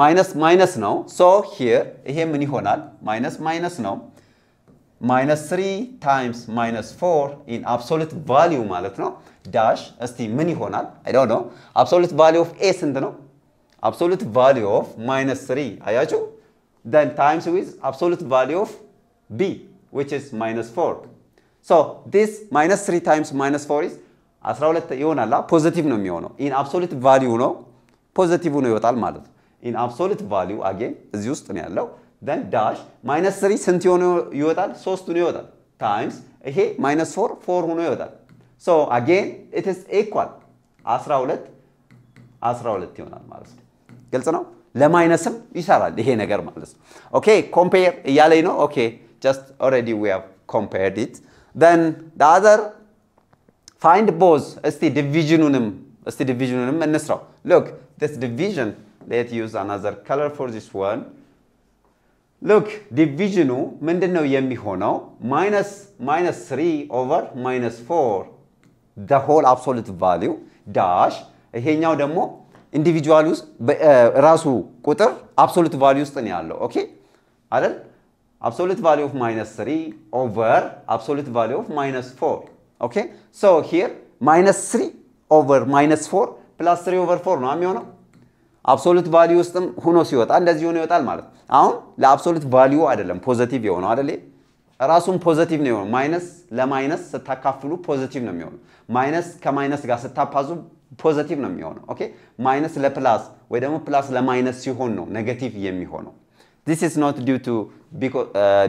ማይነስ ማይነስ ነው። ሶ ሂር ይሄ ምን ይሆናል? ማይነስ ማይነስ ነው። ማይነስ 3 ታይምስ ማይነስ 4 ኢን አብሶሉት ቫሊዩ ማለት ነው ዳሽ እስቲ ምን ይሆናል? አይ ዶንት ኖ አብሶሉት ቫሊዩ ኦፍ ኤ ስንት ነው? አብሶሉት ቫሊዩ ኦፍ ማይነስ 3 አያችሁ? then times with absolute value of b which is minus 4 so this minus 3 times minus 4 is 12 ይሆናል ፖዚቲቭ ነው የሚሆነው ኢን አብሶሉት ቫሊዩ ነው ፖዚቲቭ ነው ይወጣል ማለት ነው ኢን አብሶሉት ቫሊዩ አጌን እዚህ ውስጥ ነው ያለው then dash minus 3 sent you on your times hey 4 4 on your so again it is equal as rowlet as rowlet you know miles get to know the minus is okay compare yale no okay just already we have compared it then the other find both as the division on them as the division on them and look this division let's use another color for this one ሉክ ዲቪዥኑ ምንድን ነው የሚሆነው? ማይነስ ማይነስ 3 ኦቨር ማይነስ 4 ሆል አብሶሉት ቫሊዩ ዳሽ ይሄኛው ደግሞ ኢንዲቪጁዋል ውስጥ ራሱ ቁጥር አብሶሉት ቫሊዩ ውስጥ ነው ያለው። ኦኬ አይደል? አብሶሉት ቫሊዩ ኦፍ ማይነስ 3 ኦቨር አብሶሉት ቫሊዩ ኦፍ ማይነስ 4 ኦኬ ሶ ሂር ማይነስ 3 ኦቨር ማይነስ 4 ፕላስ 3 ኦቨር 4 ነው የሚሆነው። አብሶሉት ቫሊዩ ውስጥም ሆኖ ሲወጣ እንደዚህ ሆኖ ይወጣል ማለት ነው። አሁን ለአብሶሉት ቫሊዩ አይደለም ፖዘቲቭ የሆነው አደለ? ራሱን ፖዘቲቭ ነው የሆነው። ማይነስ ለማይነስ ስታካፍሉ ፖዘቲቭ ነው የሚሆነው። ማይነስ ከማይነስ ጋር ስታፓዙ ፖዘቲቭ ነው የሚሆነው። ኦኬ ማይነስ ለፕላስ ወይ ደግሞ ፕላስ ለማይነስ ሲሆን ነው ኔጌቲቭ የሚሆነው። ዲስ ኢዝ ኖት ዲው ቱ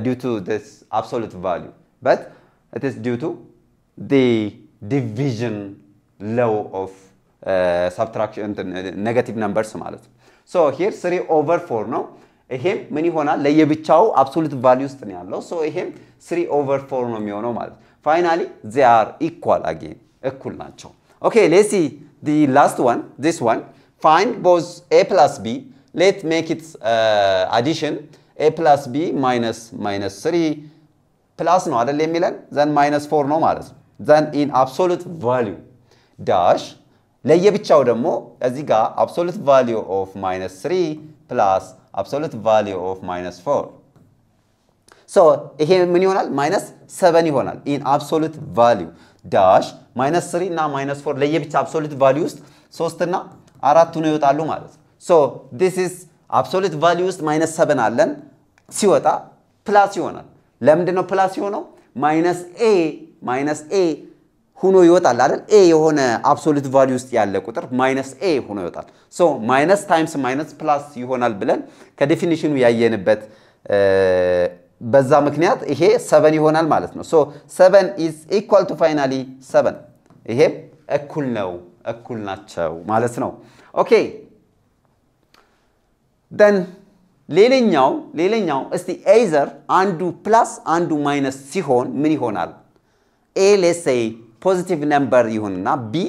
ዲው ቱ ዲስ አብሶሉት ቫሊዩ በት ኢት ኢዝ ዲው ቱ ዲ ዲቪዥን ሎው ኦፍ ሰብትራክሽን ኔጋቲቭ ነምበርስ ማለት ነው። ሶ ሂር ስሪ ኦቨር ፎር ነው ይሄም ምን ይሆናል? ለየብቻው አብሶሉት ቫልዩ ውስጥ ነው ያለው። ሶ ይሄም ስሪ ኦቨር ፎር ነው የሚሆነው ማለት ነው። ፋይናሊ ዜ አር ኢኳል አጌን እኩል ናቸው። ኦኬ ሌት ሲ ዲ ላስት ዋን ዚስ ዋን ፋይንድ ቦዝ ኤ ፕላስ ቢ ሌት ሜክ ኢት አዲሽን ኤ ፕላስ ቢ ማይነስ ማይነስ ስሪ ፕላስ ነው አይደል የሚለን ዘን ማይነስ ፎር ነው ማለት ነው። ዘን ኢን አብሶሉት ቫሊዩ ዳሽ ለየብቻው ደግሞ እዚህ ጋር አብሶሉት ቫሊዩ ኦፍ ማይነስ ስሪ ፕላስ አብሶሉት ቫሊዩ ኦፍ ማይነስ ፎር ሶ ይሄ ምን ይሆናል? ማይነስ ሰቨን ይሆናል። ኢን አብሶሉት ቫሊዩ ዳሽ ማይነስ ስሪ እና ማይነስ ፎር ለየብቻ አብሶሉት ቫሊዩ ውስጥ ሶስትና አራት ነው ይወጣሉ ማለት ነው። ሶ ዲስ ኢዝ አብሶሉት ቫሊዩ ውስጥ ማይነስ ሰቨን አለን ሲወጣ ፕላስ ይሆናል። ለምንድን ነው ፕላስ የሆነው? ማይነስ ኤ ማይነስ ኤ ሁኖ ይወጣል አይደል? ኤ የሆነ አብሶሉት ቫልዩ ውስጥ ያለ ቁጥር ማይነስ ኤ ሆኖ ይወጣል። ሶ ማይነስ ታይምስ ማይነስ ፕላስ ይሆናል ብለን ከዴፊኒሽኑ ያየንበት በዛ ምክንያት ይሄ ሰበን ይሆናል ማለት ነው። ሶ ሰበን ኢዝ ኢኳል ቱ ፋይናሊ ሰበን። ይሄም እኩል ነው እኩል ናቸው ማለት ነው። ኦኬ ደን ሌላኛው ሌላኛው እስቲ ኤይዘር አንዱ ፕላስ አንዱ ማይነስ ሲሆን ምን ይሆናል? ኤ ሌሴይ ፖዚቲቭ ነምበር ይሁንና ቢ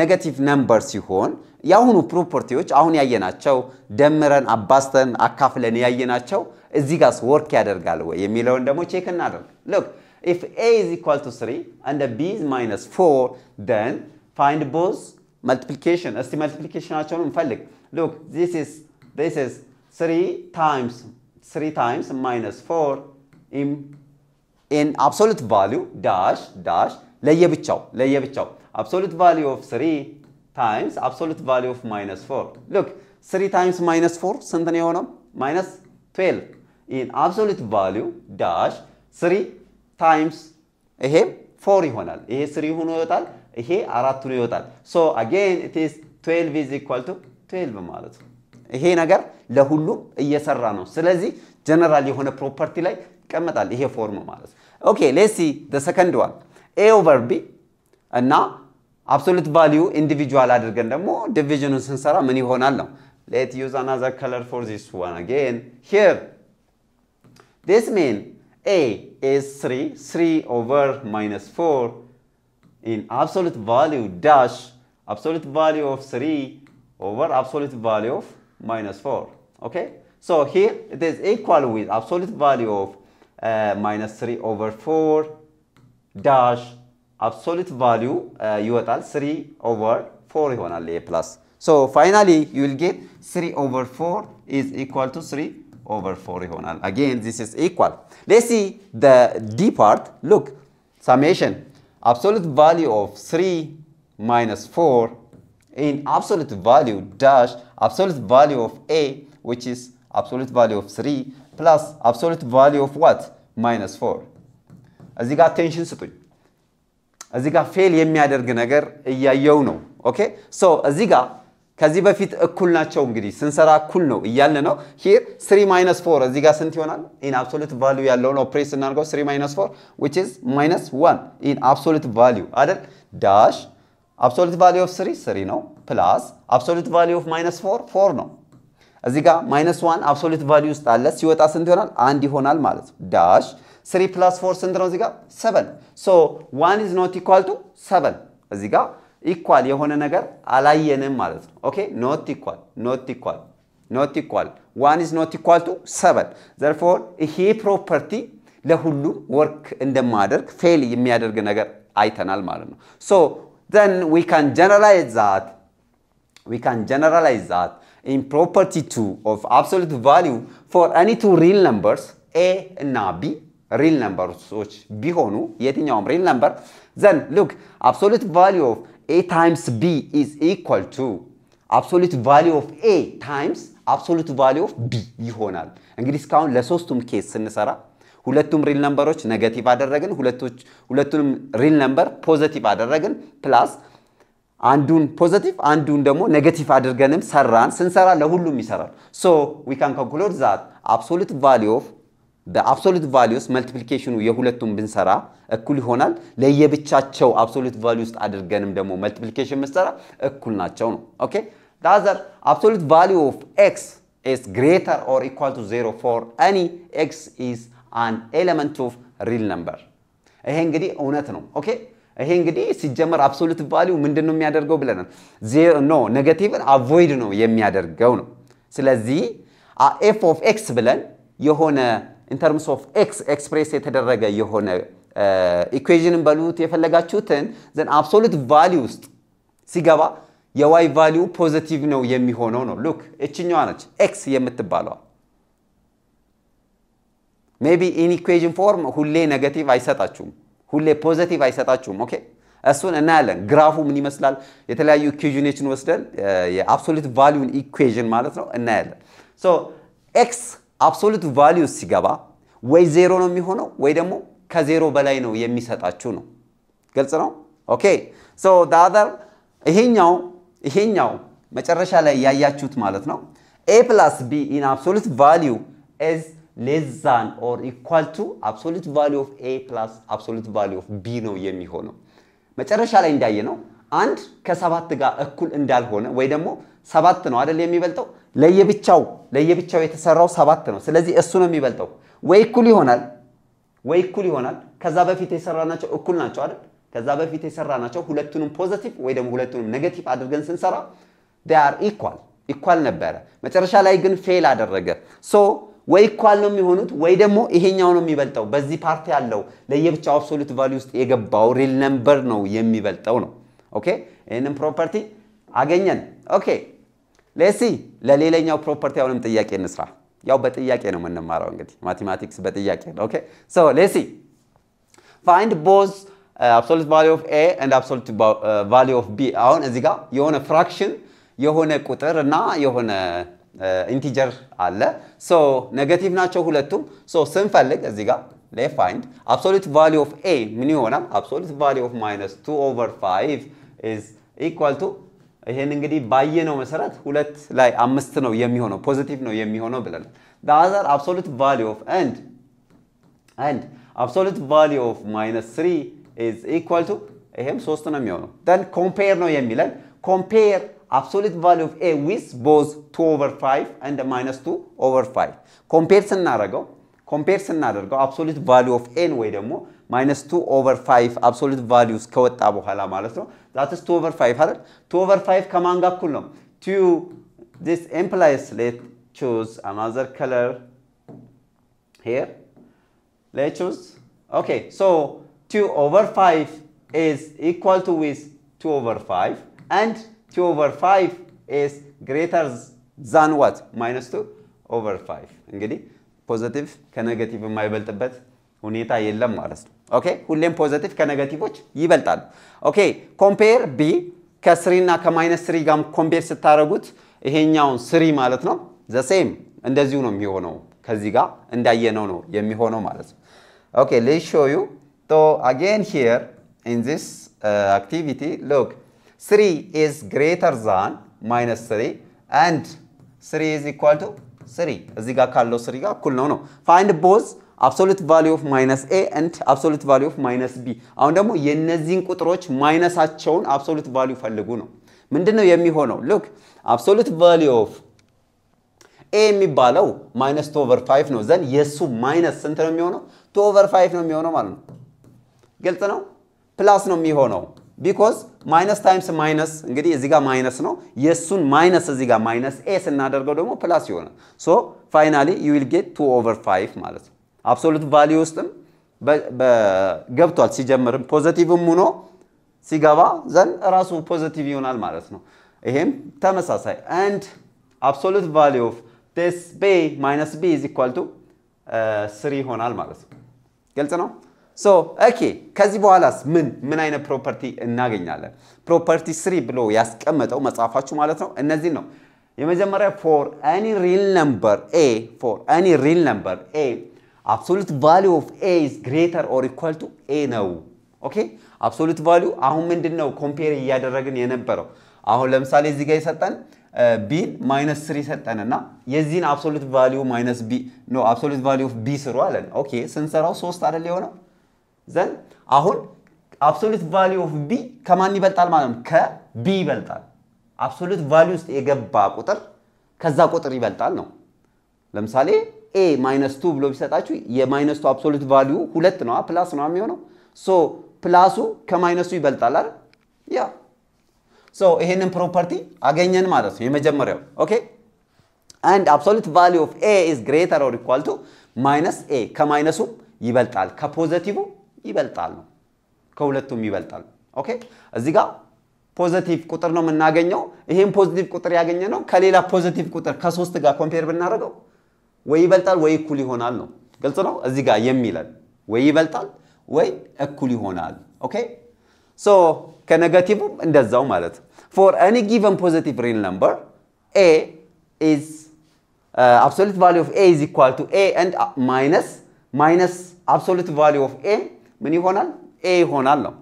ኔጋቲቭ ነምበር ሲሆን የአሁኑ ፕሮፐርቲዎች አሁን ያየናቸው ደምረን አባስተን አካፍለን ያየናቸው እዚህ ጋርስ ወርክ ያደርጋል ወይ የሚለውን ደግሞ ቼክ እናደርግ። ሎክ ኢፍ ኤ ኢዝ ኢኳል ቱ 3 አንድ ቢ ኢዝ ማይነስ 4 ደን ፋይንድ ቦዝ መልቲፕሊኬሽን። እስቲ መልቲፕሊኬሽናቸውን እንፈልግ። ሎክ ዚስ ኢዝ ዚስ ኢዝ 3 ታይምስ 3 ታይምስ ማይነስ 4 ኢን አብሶሉት ቫሊዩ ዳሽ ዳሽ ለየብቻው ለየብቻው አብሶሉት ቫሊዩ ኦፍ 3 ታይምስ አብሶሉት ቫሊዩ ኦፍ ማይነስ 4 ሉክ ስሪ ታይምስ ማይነስ ፎር ስንት ነው የሆነው? ማይነስ 12 ኢን አብሶሉት ቫሊዩ ዳሽ 3 ታይምስ ይሄ ፎር ይሆናል። ይሄ ስሪ ሆኖ ይወጣል። ይሄ አራት ሆኖ ይወጣል። ሶ አጌን ኢት ኢዝ 12 ኢዝ ኢኳል ቱ 12 ማለት ነው። ይሄ ነገር ለሁሉም እየሰራ ነው። ስለዚህ ጀነራል የሆነ ፕሮፐርቲ ላይ ይቀመጣል ይሄ ፎርም ማለት ኦኬ ሌሲ ዘ ሰከንድ ዋን A over B and now absolute value individual More division of sensor many honalum. Let's use another color for this one again. Here, this means A is 3, 3 over minus 4 in absolute value dash absolute value of 3 over absolute value of minus 4. Okay, so here it is equal with absolute value of uh, 3 over 4 Dash absolute you አብሶሉት ቫሊዩ ይወጣል። ስሪ ኦቨር ፎር ይሆናል። a plus. So finally you will get three over four is equal to three over 4 ይሆናል። Again, this is equal. Let's see the D part. Look, summation. Absolute value of 3 minus 4 in absolute value dash absolute value of A, which is absolute value of 3 plus absolute value of what? Minus 4. እዚህ ጋር አቴንሽን ስጡኝ። እዚህ ጋር ፌል የሚያደርግ ነገር እያየው ነው። ኦኬ ሶ እዚህ ጋር ከዚህ በፊት እኩል ናቸው እንግዲህ ስንሰራ እኩል ነው እያለ ነው። ሂር ስሪ ማይነስ ፎር እዚህ ጋር ስንት ይሆናል? ኢን አብሶሉት ቫሊዩ ያለውን ኦፕሬት ስናደርገው ስሪ ማይነስ ፎር ዊች ኢዝ ማይነስ ዋን ኢን አብሶሉት ቫሊዩ አይደል? ዳሽ አብሶሉት ቫሊዩ ኦፍ ስሪ ስሪ ነው፣ ፕላስ አብሶሉት ቫሊዩ ኦፍ ማይነስ ፎር ፎር ነው። እዚህ ጋር ማይነስ ዋን አብሶሉት ቫሊዩ ውስጥ አለ። ሲወጣ ስንት ይሆናል? አንድ ይሆናል ማለት ነው። ዳሽ 3 plus 4 ስንት ነው እዚጋ 7 so 1 is not equal to 7 እዚጋ equal የሆነ ነገር አላየንም ማለት ነው okay not equal not equal not equal 1 is not equal to 7 therefore ይሄ ፕሮፐርቲ ለሁሉም ወርክ እንደማደርግ ፌል የሚያደርግ ነገር አይተናል ማለት ነው so then we can generalize that we can generalize that in property 2 of absolute value for any two real numbers a and b ሪል ነምበሮች ቢሆኑ የትኛውም ሪል ነምበር ዘን ሉክ አብሶሉት ቫሊ ኦፍ ኤ ታይምስ ቢ ኢዝ ኢኳል ቱ አብሶሉት ቫሊዩ ኦፍ ኤ ታይምስ አብሶሉት ቫሊዩ ኦፍ ቢ ይሆናል። እንግዲህ እስካሁን ለሶስቱም ኬስ ስንሰራ ሁለቱም ሪል ነምበሮች ነገቲቭ አደረግን፣ ሁለቱንም ሪል ነምበር ፖዘቲቭ አደረግን፣ ፕላስ አንዱን ፖዘቲቭ አንዱን ደግሞ ኔጌቲቭ አድርገንም ሰራን። ስንሰራ ለሁሉም ይሰራል። ሶ ዊ ካን ኮንክሉድ ዛት አብሶሉት ቫሊዩ ኦፍ በአብሶሉት ቫሊዩስ መልቲፕሊኬሽኑ የሁለቱም ብንሰራ እኩል ይሆናል። ለየብቻቸው አብሶሉት ቫሊዩ ውስጥ አድርገንም ደግሞ መልቲፕሊኬሽን ብንሰራ እኩል ናቸው ነው። ኦኬ ዳዘር አብሶሉት ቫሊዩ ኦፍ ኤክስ is greater or equal 0 for any x ይሄ እንግዲህ እውነት ነው። ኦኬ ይሄ እንግዲህ ሲጀመር አብሶሉት ቫሊዩ ምንድን ነው የሚያደርገው ብለናል። ኖ ኔጋቲቭን አቮይድ ነው የሚያደርገው ነው። ስለዚህ ኤፍ ኦፍ ኤክስ ብለን የሆነ ኢንተርምስ ኦፍ ኤክስ ኤክስፕሬስ የተደረገ የሆነ ኢኩዌዥንን uh, በሉት የፈለጋችሁትን ዘን አብሶሉት ቫሊዩ ውስጥ ሲገባ የዋይ ቫሊዩ ፖዘቲቭ ነው የሚሆነው ነው። ሉክ እችኛዋ ነች ኤክስ የምትባለዋ። ሜቢ ኢን ኢኩዌዥን ፎርም ሁሌ ኔጋቲቭ አይሰጣችሁም፣ ሁሌ ፖዘቲቭ አይሰጣችሁም። ኦኬ እሱን እናያለን። ግራፉ ምን ይመስላል? የተለያዩ ኢኩዌዥኖችን ወስደን uh, የአብሶሉት ቫሊዩን ኢኩዌዥን ማለት ነው እናያለን። ሶ ኤክስ አብሶሉት ቫሊዩ ሲገባ ወይ ዜሮ ነው የሚሆነው ወይ ደግሞ ከዜሮ በላይ ነው የሚሰጣችሁ ነው። ግልጽ ነው። ኦኬ ሶ ዳዘር ይሄኛው ይሄኛው መጨረሻ ላይ ያያችሁት ማለት ነው ኤ ፕላስ ቢ ኢን አብሶሉት ቫሊዩ ኢዝ ሌስ ዛን ኦር ኢኳል ቱ አብሶሉት ቫሊዩ ኦፍ ኤ ፕላስ አብሶሉት ቫሊዩ ኦፍ ቢ ነው የሚሆነው። መጨረሻ ላይ እንዳየ ነው አንድ ከሰባት ጋር እኩል እንዳልሆነ ወይ ደግሞ ሰባት ነው አደል የሚበልጠው ለየብቻው ለየብቻው የተሰራው ሰባት ነው። ስለዚህ እሱ ነው የሚበልጠው። ወይ እኩል ይሆናል ወይ እኩል ይሆናል። ከዛ በፊት የሰራናቸው እኩል ናቸው አይደል? ከዛ በፊት የሰራናቸው ሁለቱንም ፖዘቲቭ ወይ ደግሞ ሁለቱንም ኔጌቲቭ አድርገን ስንሰራ ዴይ ኢኳል ኢኳል ነበረ። መጨረሻ ላይ ግን ፌል አደረገ። ሶ ወይ ኢኳል ነው የሚሆኑት ወይ ደግሞ ይሄኛው ነው የሚበልጠው። በዚህ ፓርቲ ያለው ለየብቻው አብሶሉት ቫልዩ ውስጥ የገባው ሪል ነምበር ነው የሚበልጠው ነው። ኦኬ ይህንን ፕሮፐርቲ አገኘን። ኦኬ ሌሲ ለሌላኛው ፕሮፐርቲ አሁንም ጥያቄ እንስራ። ያው በጥያቄ ነው የምንማረው እንግዲህ ማቴማቲክስ በጥያቄ ነው። ኦኬ ሶ ሌሲ ፋይንድ ቦዝ አብሶሉት ቫሊዩ ኦፍ ኤ ኤንድ አብሶሉት ቫሊዩ ኦፍ ቢ። አሁን እዚህ ጋር የሆነ ፍራክሽን የሆነ ቁጥር እና የሆነ ኢንቲጀር አለ። ሶ ነገቲቭ ናቸው ሁለቱም። ሶ ስንፈልግ እዚህ ጋር they find absolute value of A ምን ይሆናል? absolute value of minus 2 over 5 is equal to ይህን እንግዲህ ባየነው መሰረት ሁለት ላይ አምስት ነው የሚሆነው ፖዚቲቭ ነው የሚሆነው ብለናል። the other absolute value of and and absolute value of minus 3 is equal to ይሄም 3 ነው የሚሆነው then compare ነው የሚለን compare absolute value of a with both 2 over 5 and minus 2 over 5 compare ስናደርገው comparison narrow absolute value of n way demo minus 2 over 5 absolute values kawat abu halamalatro that is 2 over five 2 over 5 kamanga kulum 2 this implies let's choose another color here let's choose okay so 2 over 5 is equal to with 2 over 5 and 2 over 5 is greater than what minus 2 over 5 ፖዘቲቭ ከነገቲቭ የማይበልጥበት ሁኔታ የለም ማለት ነው። ኦኬ ሁሌም ፖዘቲቭ ከነገቲቮች ይበልጣሉ። ኦኬ ኮምፔር ቢ ከስሪ እና ከማይነስ ስሪ ጋር ኮምፔር ስታደረጉት ይሄኛውን ስሪ ማለት ነው ዘሴም እንደዚሁ ነው የሚሆነው። ከዚህ ጋር እንዳየነው ነው የሚሆነው ማለት ነው። ኦኬ ሌት ሾው ዩ ቶ አጌን ሂር ኢን ዚስ አክቲቪቲ ሎክ ስሪ ኢዝ ግሬተር ዛን ማይነስ ስሪ አንድ ስሪ ኢዝ ኢኳል ቱ ስሪ እዚህ ጋር ካለው ስሪ ጋር እኩል ነው ነው። ፋይንድ ቦዝ አብሶሉት ቫሊ ኦፍ ማይነስ ኤ ኤንድ አብሶሉት ቫሊዩ ኦፍ ማይነስ ቢ። አሁን ደግሞ የእነዚህን ቁጥሮች ማይነሳቸውን አብሶሉት ቫሊዩ ፈልጉ ነው። ምንድን ነው የሚሆነው? ሉክ አብሶሉት ቫሊዩ ኦፍ ኤ የሚባለው ማይነስ ቱ ኦቨር ፋይቭ ነው። ዘን የእሱ ማይነስ ስንት ነው የሚሆነው? ቱ ኦቨር ፋይቭ ነው የሚሆነው ማለት ነው። ግልጽ ነው። ፕላስ ነው የሚሆነው ቢኮዝ ማይነስ ታይምስ ማይነስ እንግዲህ እዚህ ጋር ማይነስ ነው። የእሱን ማይነስ እዚህ ጋር ማይነስ ኤ ስናደርገው ደግሞ ፕላስ ይሆናል። ሶ ፋይናሊ ዩ ዊል ጌት ቱ ኦቨር ፋይቭ ማለት ነው። አብሶሉት ቫሊዩ ውስጥም ገብቷል። ሲጀምርም ፖዘቲቭም ሆኖ ሲገባ ዘን ራሱ ፖዘቲቭ ይሆናል ማለት ነው። ይሄም ተመሳሳይ አንድ አብሶሉት ቫሊዩ ኦፍ ቴስ ቤ ማይነስ ቢ ኢዝ ኢኳል ቱ ስሪ ይሆናል ማለት ነው። ግልጽ ነው። ሶ ኦኬ ከዚህ በኋላስ ምን ምን አይነት ፕሮፐርቲ እናገኛለን? ፕሮፐርቲ ስሪ ብሎ ያስቀመጠው መጽሐፋችሁ ማለት ነው። እነዚህ ነው የመጀመሪያ ፎር አኒ ሪል ነምበር ኤ ፎር አኒ ሪል ነምበር ኤ አብሶሉት ቫሊዩ ኦፍ ኤ ኢዝ ግሬተር ኦር ኢኳል ቱ ኤ ነው። ኦኬ አብሶሉት ቫሊዩ አሁን ምንድን ነው ኮምፔር እያደረግን የነበረው? አሁን ለምሳሌ እዚህ ጋር የሰጠን ቢን ማይነስ ስሪ ሰጠን እና የዚህን አብሶሉት ቫሊዩ ማይነስ ቢ ኖ አብሶሉት ቫሊዩ ኦፍ ቢ ስሩ አለን። ኦኬ ስንሰራው ሶስት አይደል የሆነው ዘንድ አሁን አብሶሉት ቫሊዩ ኦፍ ቢ ከማን ይበልጣል ማለት ነው? ከቢ ይበልጣል። አብሶሉት ቫሊዩ ውስጥ የገባ ቁጥር ከዛ ቁጥር ይበልጣል ነው። ለምሳሌ ኤ ማይነስ ቱ ብሎ ቢሰጣችሁ የማይነስ ቱ አብሶሉት ቫሊዩ ሁለት ነው ፕላስ ነው የሚሆነው። ሶ ፕላሱ ከማይነሱ ይበልጣል አይደል? ያ ሶ ይሄንን ፕሮፐርቲ አገኘን ማለት ነው። የመጀመሪያው ኦኬ አንድ አብሶሉት ቫሊዩ ኦፍ ኤ ኢዝ ግሬተር ኦር ኢኳል ቱ ማይነስ ኤ ከማይነሱ ይበልጣል ከፖዘቲቭ ይበልጣሉ። ከሁለቱም ይበልጣሉ። ኦኬ እዚህ ጋር ፖዘቲቭ ቁጥር ነው የምናገኘው። ይሄን ፖዘቲቭ ቁጥር ያገኘ ነው ከሌላ ፖዘቲቭ ቁጥር ከሶስት ጋር ኮምፔር ብናደርገው ወይ ይበልጣል ወይ እኩል ይሆናል ነው። ግልጽ ነው። እዚህ ጋር የሚለን ወይ ይበልጣል ወይ እኩል ይሆናል። ኦኬ ሶ ከነገቲቭም እንደዛው ማለት ፎር አኒ ጊቨን ፖዘቲቭ ሪል ነምበር ኤ ኢዝ አብሶሉት ቫሊዩ ኦፍ ኤ ኢዝ ኢኳል ቱ ኤ ኤንድ ማይነስ ማይነስ አብሶሉት ቫሊዩ ኦፍ ኤ ምን ይሆናል? ኤ ይሆናል ነው።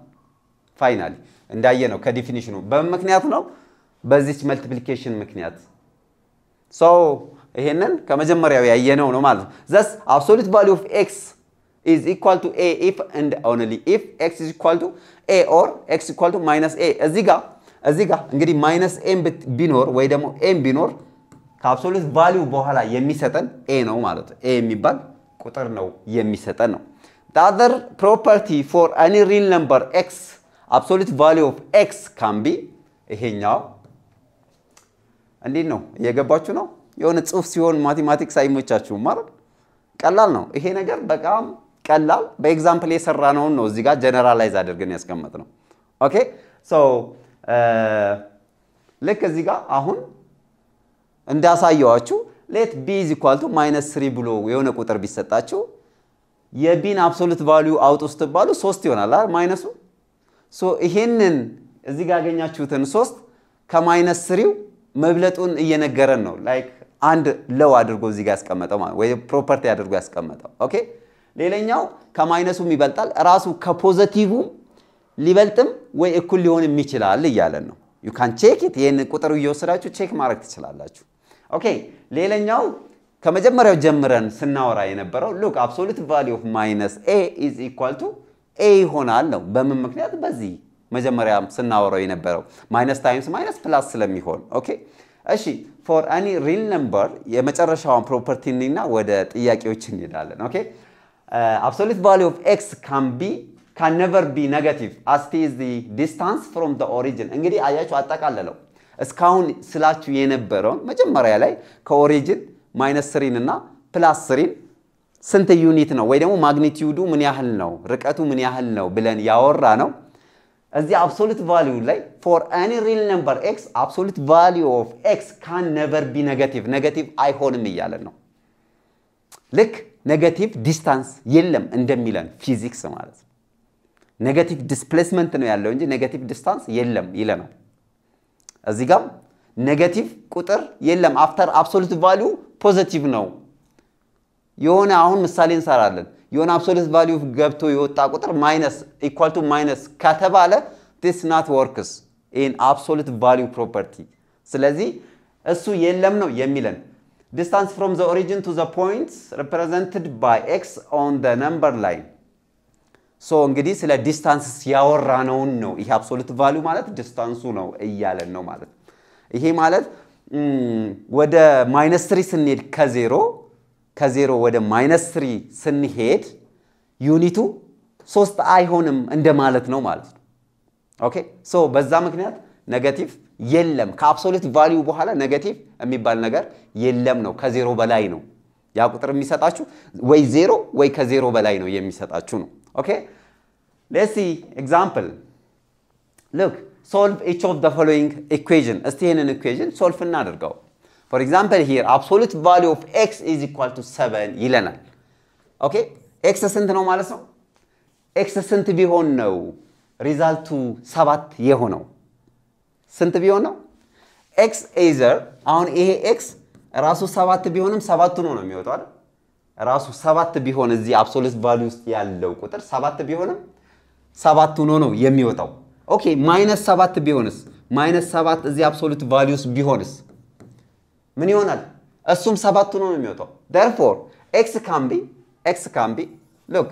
ፋይናሊ እንዳየ ነው ከዲፊኒሽኑ። በምን ምክንያት ነው? በዚች መልቲፕሊኬሽን ምክንያት ሰው ይሄንን ከመጀመሪያው ያየነው ነው ማለት ነው። ዘስ አብሶሉት ቫሊዩ ኦፍ ኤክስ ኢዝ ኢኳል ቱ ኤ ኢፍ ኤንድ ኦንሊ ኢፍ ኤክስ ኢዝ ኢኳል ቱ ኤ ኦር ኤክስ ኢኳል ቱ ማይነስ ኤ። እዚህ እዚህ እንግዲህ ማይነስ ኤም ቢኖር ወይ ደግሞ ኤም ቢኖር ከአብሶሉት ቫሊዩ በኋላ የሚሰጠን ኤ ነው ማለት ነው። ኤ የሚባል ቁጥር ነው የሚሰጠን ነው። The other property for any real number x, absolute value of x can be ይሄኛው እንዴት ነው እየገባችሁ ነው? የሆነ ጽሁፍ ሲሆን ማቴማቲክስ አይሞቻችሁም ማለት ቀላል ነው። ይሄ ነገር በጣም ቀላል በኤግዛምፕል የሰራነውን ነው እዚህ ጋር ጀነራላይዝ አድርገን ያስቀመጥ ነው። ኦኬ ሶ ልክ እዚህ ጋር አሁን እንዳሳየዋችሁ ሌት ቢ ኢዝ ኢኳል ቱ ማይነስ ስሪ ብሎ የሆነ ቁጥር ቢሰጣችሁ የቢን አብሶሉት ቫሊዩ አውጡ ስትባሉ ሶስት ይሆናል አይደል? ማይነሱ ሶ ይሄንን እዚህ ጋር ያገኛችሁትን ሶስት ከማይነስ ስሪው መብለጡን እየነገረን ነው። ላይክ አንድ ለው አድርጎ እዚህ ጋር ያስቀመጠው ማለት ወይ ፕሮፐርቲ አድርጎ ያስቀመጠው። ኦኬ ሌላኛው ከማይነሱም ይበልጣል ራሱ ከፖዘቲቭ ሊበልጥም ወይ እኩል ሊሆንም ይችላል እያለን ነው። ዩ ካን ቼክ ይህን ቁጥር እየወሰዳችሁ ቼክ ማድረግ ትችላላችሁ። ኦኬ ሌላኛው ከመጀመሪያው ጀምረን ስናወራ የነበረው ሉክ አብሶሉት ቫሊ ኦፍ ማይነስ ኤ ኢዝ ኢኳል ቱ ኤ ይሆናል ነው። በምን ምክንያት? በዚህ መጀመሪያ ስናወራው የነበረው ማይነስ ታይምስ ማይነስ ፕላስ ስለሚሆን። ኦኬ እሺ፣ ፎር አኒ ሪል ነምበር የመጨረሻውን ፕሮፐርቲ እና ወደ ጥያቄዎች እንሄዳለን። ኦኬ አብሶሉት ቫሊ ኦፍ ኤክስ ካን ቢ ካን ነቨር ቢ ነገቲቭ አስ ቲ ኢዝ ዲ ዲስታንስ ፍሮም ዘ ኦሪጂን። እንግዲህ አያችሁ አጠቃለለው። እስካሁን ስላችሁ የነበረውን መጀመሪያ ላይ ከኦሪጂን ማይነስ ስሪን እና ፕላስ ስሪን ስንት ዩኒት ነው ወይ ደግሞ ማግኒቲዩዱ ምን ያህል ነው ርቀቱ ምን ያህል ነው ብለን ያወራ ነው። እዚህ አብሶሉት ቫሊዩ ላይ ፎር ኤኒ ሪል ነምበር ኤክስ አብሶሉት ቫሊዩ ኦፍ ኤክስ ካን ነቨር ቢ ነገቲቭ፣ ነገቲቭ አይሆንም እያለን ነው። ልክ ነገቲቭ ዲስታንስ የለም እንደሚለን ፊዚክስ ማለት ነው። ነገቲቭ ዲስፕሌስመንት ነው ያለው እንጂ ነገቲቭ ዲስታንስ የለም ይለናል። እዚህ ጋም ኔጌቲቭ ቁጥር የለም። አፍተር አብሶሉት ቫሊዩ ፖዘቲቭ ነው። የሆነ አሁን ምሳሌ እንሰራለን። የሆነ አብሶሉት ቫሊዩ ገብቶ የወጣ ቁጥር ማይነስ ኢኳል ቱ ማይነስ ከተባለ ዲስ ናት ወርክስ ኢን አብሶሉት ቫሊዩ ፕሮፐርቲ። ስለዚህ እሱ የለም ነው የሚለን። ዲስታንስ ፍሮም ዘ ኦሪጂን ቱ ዘ ፖይንት ሪፕሬዘንትድ ባይ ኤክስ ኦን ዘ ነምበር ላይን ሶ እንግዲህ ስለ ዲስታንስ ያወራነውን ነው። ይሄ አብሶሉት ቫሊዩ ማለት ዲስታንሱ ነው እያለን ነው ማለት ይሄ ማለት ወደ ማይነስ ትሪ ስንሄድ ከዜሮ ከዜሮ ወደ ማይነስ ትሪ ስንሄድ ዩኒቱ ሶስት አይሆንም እንደማለት ነው ማለት ነው። ኦኬ ሶ በዛ ምክንያት ነገቲቭ የለም። ከአብሶሉት ቫሊዩ በኋላ ነገቲቭ የሚባል ነገር የለም ነው። ከዜሮ በላይ ነው ያ ቁጥር የሚሰጣችሁ ወይ ዜሮ ወይ ከዜሮ በላይ ነው የሚሰጣችሁ ነው። ኦኬ ሌሲ ኤግዛምፕል ሉክ ሶልቭ ኤች ኦፍ ዘ ፎሎዊንግ ኢኩዌዥን። እስቲ ይህንን ኢኩዌዥን ሶልፍ እናድርገው። ፎር ኤግዛምፕል ሂር አብሶሉት ቫሊዩ ኦፍ ኤክስ ኢዝ ኢኳል ቱ ሰቨን ይለናል። ኦኬ ኤክስ ስንት ነው ማለት ነው? ኤክስ ስንት ቢሆን ነው ሪዛልቱ ሰባት የሆነው? ስንት ቢሆን ነው? ኤክስ ኤዘር አሁን ይሄ ኤክስ ራሱ ሰባት ቢሆንም ሰባቱ ነው ነው የሚወጣው አይደል? ራሱ ሰባት ቢሆን እዚህ አብሶሉት ቫሊዩ ውስጥ ያለው ቁጥር ሰባት ቢሆንም ሰባቱ ነው ነው የሚወጣው ኦኬ ማይነስ ሰባት ቢሆንስ? ማይነስ ሰባት እዚህ አብሶሉት ቫሊዩስ ቢሆንስ ምን ይሆናል? እሱም ሰባቱ ነው የሚወጣው። ደርፎር ኤክስ ካምቢ ኤክስ ካምቢ ሉክ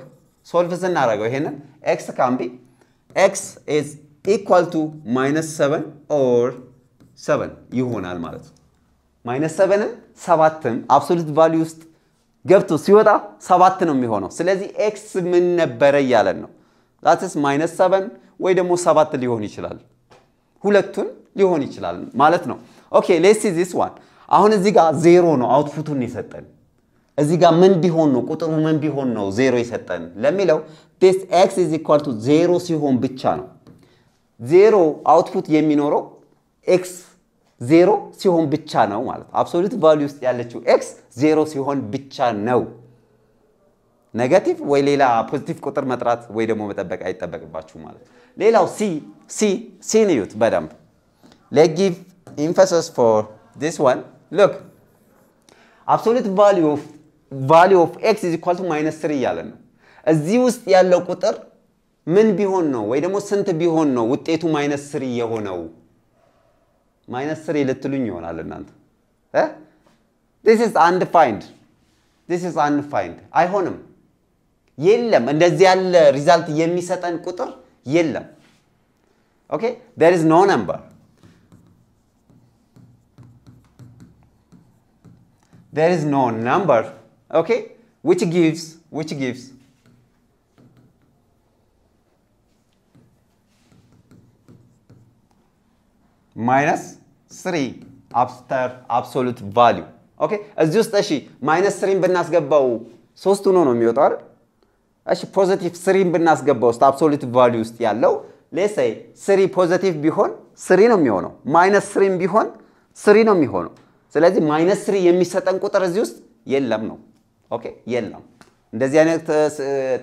ሶልቭ ስናደርገው ይሄንን ኤክስ ካምቢ ኤክስ ኢዝ ኢኳል ቱ ማይነስ ሰቨን ኦር ሰቨን ይሆናል ማለት ነው። ማይነስ ሰቨንም ሰባትም አብሶሉት ቫሊዩ ውስጥ ገብቶ ሲወጣ ሰባት ነው የሚሆነው። ስለዚህ ኤክስ ምን ነበረ እያለን ነው ዛትስ ማይነስ ሰቨን ወይ ደግሞ ሰባት ሊሆን ይችላል። ሁለቱን ሊሆን ይችላል ማለት ነው። ኦኬ ሌስ ዚስ ዋን አሁን እዚህ ጋር ዜሮ ነው አውትፑቱን የሰጠን። እዚህ ጋር ምን ቢሆን ነው ቁጥሩ ምን ቢሆን ነው ዜሮ የሰጠን ለሚለው ቴስ ኤክስ ኢዝ ኢኳል ቱ ዜሮ ሲሆን ብቻ ነው። ዜሮ አውትፑት የሚኖረው ኤክስ ዜሮ ሲሆን ብቻ ነው ማለት አብሶሉት ቫልዩ ውስጥ ያለችው ኤክስ ዜሮ ሲሆን ብቻ ነው። ነገቲቭ ወይ ሌላ ፖዚቲቭ ቁጥር መጥራት ወይ ደግሞ መጠበቅ አይጠበቅባችሁ ማለት ነው። ሌላው ሲ ሲ ሲን እዩት በደንብ ሌት ጊቭ ኢንፈሰስ ፎር ዲስ ዋን ሉክ አብሶሉት ቫሊዩ ኦፍ ቫሊዩ ኤክስ ኢዝ ኢኳል ቱ ማይነስ ስሪ እያለ ነው። እዚህ ውስጥ ያለው ቁጥር ምን ቢሆን ነው ወይ ደግሞ ስንት ቢሆን ነው ውጤቱ ማይነስ ስሪ የሆነው? ማይነስ ስሪ ልትሉኝ ይሆናል እናንተ ዲስ ኢዝ አንድ ዲስ ኢዝ አንድ ፋይንድ አይሆንም። የለም። እንደዚህ ያለ ሪዛልት የሚሰጠን ቁጥር የለም። ኦኬ ዜር ኢዝ ኖ ነምበር there is no number okay which gives which gives minus 3 after absolute value okay እዚህ ውስጥ እሺ ማይነስ 3 ብናስገባው ሶስት ሆኖ ነው የሚወጣው አይደል እሺ ፖዘቲቭ ስሪን ብናስገባ ውስጥ አብሶሉት ቫሊዩ ውስጥ ያለው ሌሳይ ስሪ ፖዘቲቭ ቢሆን ስሪ ነው የሚሆነው። ማይነስ ስሪም ቢሆን ስሪ ነው የሚሆነው። ስለዚህ ማይነስ ስሪ የሚሰጠን ቁጥር እዚህ ውስጥ የለም ነው። ኦኬ የለም። እንደዚህ አይነት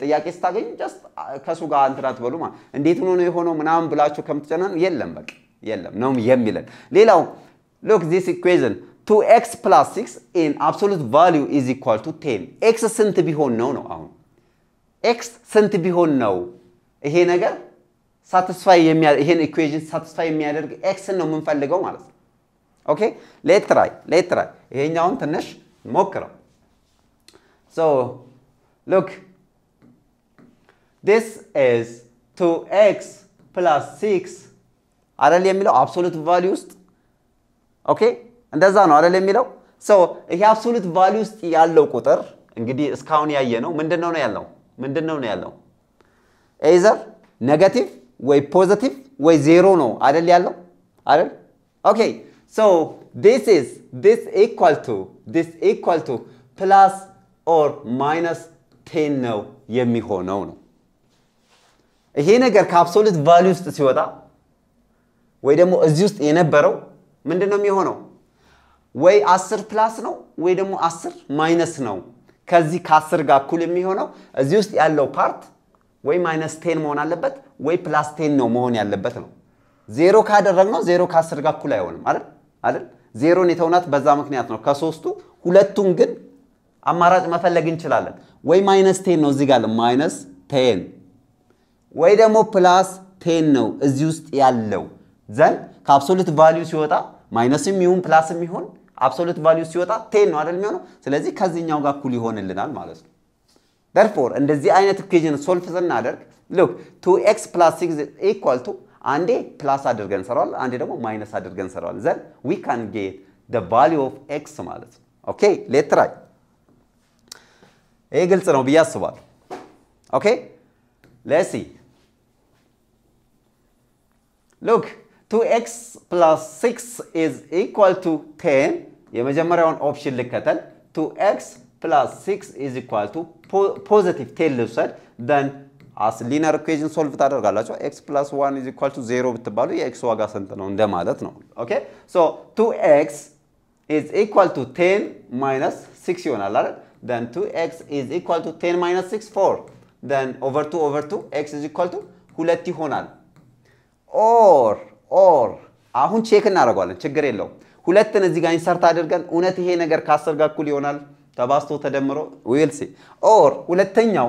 ጥያቄ ስታገኝ ጀስት ከሱ ጋር እንትን አትበሉ ማለት እንዴት ነው የሆነው ምናምን ብላችሁ ከምትጨነኑ የለም በቃ የለም ነው የሚለን። ሌላው ሎክ ዚስ ኢኩዌዥን 2x ፕላስ 6 ኢን አብሶሉት ቫሊዩ ኢዝ ኢኳል ቱ 10 ኤክስ ስንት ቢሆን ነው ነው አሁን ኤክስ ስንት ቢሆን ነው ይሄ ነገር ሳትስፋይ ይሄን ኢኩዌሽን ሳትስፋይ የሚያደርግ ኤክስን ነው የምንፈልገው ማለት ነው። ኦኬ ሌት ትራይ ሌት ትራይ ይሄኛውን ትንሽ ሞክረው። ሶ ሉክ ዲስ ኢዝ ቱ ኤክስ ፕላስ ሲክስ አይደል የሚለው አብሶሉት ቫሊዩ ውስጥ ኦኬ፣ እንደዛ ነው አይደል የሚለው ሶ ይሄ አብሶሉት ቫሊዩ ውስጥ ያለው ቁጥር እንግዲህ እስካሁን ያየ ነው ምንድን ነው ነው ያለው ምንድን ነው ያለው? ኤዘር ኔጋቲቭ ወይ ፖዘቲቭ ወይ ዜሮ ነው አይደል ያለው አይደል? ኦኬ ሶ ዲስ ኢዝ ዲስ ኢኳል ቱ ዲስ ኢኳል ቱ ፕላስ ኦር ማይነስ ቴን ነው የሚሆነው ነው። ይሄ ነገር ከአብሶሉት ቫልዩ ውስጥ ሲወጣ ወይ ደግሞ እዚህ ውስጥ የነበረው ምንድን ነው የሚሆነው? ወይ አስር ፕላስ ነው ወይ ደግሞ አስር ማይነስ ነው ከዚህ ከአስር ጋር እኩል የሚሆነው እዚህ ውስጥ ያለው ፓርት ወይ ማይነስ ቴን መሆን አለበት ወይ ፕላስ ቴን ነው መሆን ያለበት ነው። ዜሮ ካደረግነው ዜሮ ከአስር ጋር እኩል አይሆንም አይደል አይደል? ዜሮን የተውናት በዛ ምክንያት ነው። ከሶስቱ ሁለቱን ግን አማራጭ መፈለግ እንችላለን። ወይ ማይነስ ቴን ነው እዚህ ጋር ማይነስ ቴን ወይ ደግሞ ፕላስ ቴን ነው እዚህ ውስጥ ያለው ዘንድ ከአብሶሉት ቫሊዩ ሲወጣ ማይነስም ይሁን ፕላስም ይሁን አብሶሉት ቫሊዩ ሲወጣ ቴን ነው አይደል የሚሆነው? ስለዚህ ከዚህኛው ጋር እኩል ይሆንልናል ማለት ነው። ደርፎር እንደዚህ አይነት ኢኩዌሽን ሶልፍ ስናደርግ ሉክ ቱ ኤክስ ፕላስ ሲክስ ኢኳል ቱ አንዴ ፕላስ አድርገን ሰራዋል አንዴ ደግሞ ማይነስ አድርገን እንሰራዋል። ዘን ዊ ካን ጌት ደ ቫሊዩ ኦፍ ኤክስ ማለት ነው። ኦኬ ሌት ትራይ። ይህ ግልጽ ነው ብዬ አስባለሁ። ኦኬ ሌሲ ሉክ 2x plus 6 is equal to 10 የመጀመሪያውን ኦፕሽን ልከተል ቱ ኤክስ ፕላስ ሲክስ ኢዝ ኢኳል ቱ ፖዘቲቭ ቴን ልውሰድ ደን አስ ሊነር ኢኩዌዥን ሶልቭ ታደርጋላችሁ። ኤክስ ፕላስ ዋን ኢዝ ኢኳል ቱ ዜሮ ብትባሉ የኤክስ ዋጋ ስንት ነው እንደማለት ነው። ኦኬ ሶ ቱ ኤክስ ኢዝ ኢኳል ቱ ቴን ማይነስ ሲክስ ይሆናል አይደል? ደን ቱ ኤክስ ኢዝ ኢኳል ቱ ቴን ማይነስ ሲክስ ፎር ደን ኦቨር ቱ ኦቨር ቱ ኤክስ ኢዝ ኢኳል ቱ ሁለት ይሆናል። ኦር ኦር አሁን ቼክ እናደርገዋለን፣ ችግር የለውም። ሁለትን እዚህ ጋር ኢንሰርት አድርገን እውነት ይሄ ነገር ከአስር ጋር እኩል ይሆናል ተባዝቶ ተደምሮ ዊል ሲ ኦር ሁለተኛው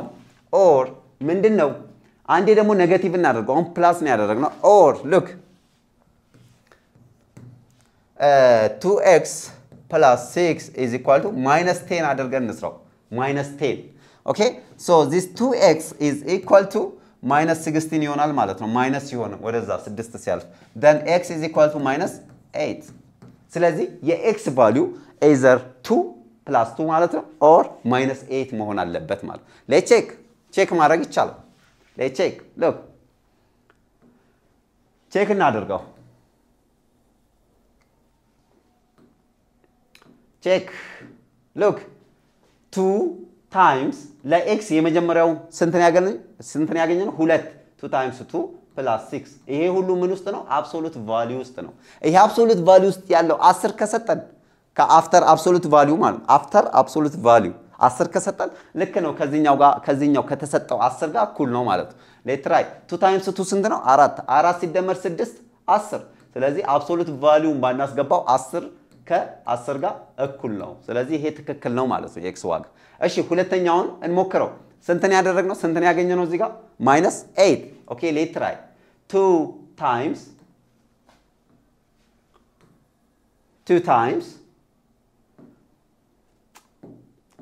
ኦር ምንድን ነው? አንዴ ደግሞ ኔጌቲቭ እናደርገው። አሁን ፕላስ ነው ያደረግነው። ኦር ሉክ ቱ ኤክስ ፕላስ ሲክስ ኢዝ ኢኳል ቱ ማይነስ ቴን አድርገን እንስራው። ማይነስ ቴን ኦኬ። ሶ ዚስ ቱ ኤክስ ኢዝ ኢኳል ቱ ማይነስ ሲክስቲን ይሆናል ማለት ነው። ማይነስ ሲሆን ወደዛ ስድስት ሲያልፍ ደን ኤክስ ኢዝ ኢኳል ቱ ማይነስ ኤይት ስለዚህ የኤክስ ቫሊዩ ኤዘር ቱ ፕላስ ቱ ማለት ነው ኦር ማይነስ ኤት መሆን አለበት ማለት ለቼክ ቼክ ማድረግ ይቻላል። ለቼክ ሎክ ቼክ እናደርገው። ቼክ ሎክ ቱ ታይምስ ለኤክስ የመጀመሪያው ስንትን ያገኘ ነው? ሁለት ቱ ታይምስ ቱ ፕላስ ሲክስ ይሄ ሁሉ ምን ውስጥ ነው? አብሶሉት ቫሊዩ ውስጥ ነው። ይሄ አብሶሉት ቫሊዩ ውስጥ ያለው አስር ከሰጠን ከአፍተር አብሶሉት ቫሊዩ ማለት አፍተር አብሶሉት ቫሊዩ አስር ከሰጠን ልክ ነው ከዚህኛው ጋር ከዚህኛው ከተሰጠው አስር ጋር እኩል ነው ማለት ነው። ሌትራይ ቱ ታይምስ ቱ ስንት ነው? አራት አራት ሲደመር ስድስት አስር። ስለዚህ አብሶሉት ቫሊዩን ባናስገባው አስር ከአስር ጋር እኩል ነው። ስለዚህ ይሄ ትክክል ነው ማለት ነው የኤክስ ዋጋ። እሺ ሁለተኛውን እንሞክረው። ስንትን ነው ስንትን ያገኘነው እዚህ ጋር ማይነስ ኤይት ኦኬ ሌት ትራይ ቱ ታይምስ ቱ ታይምስ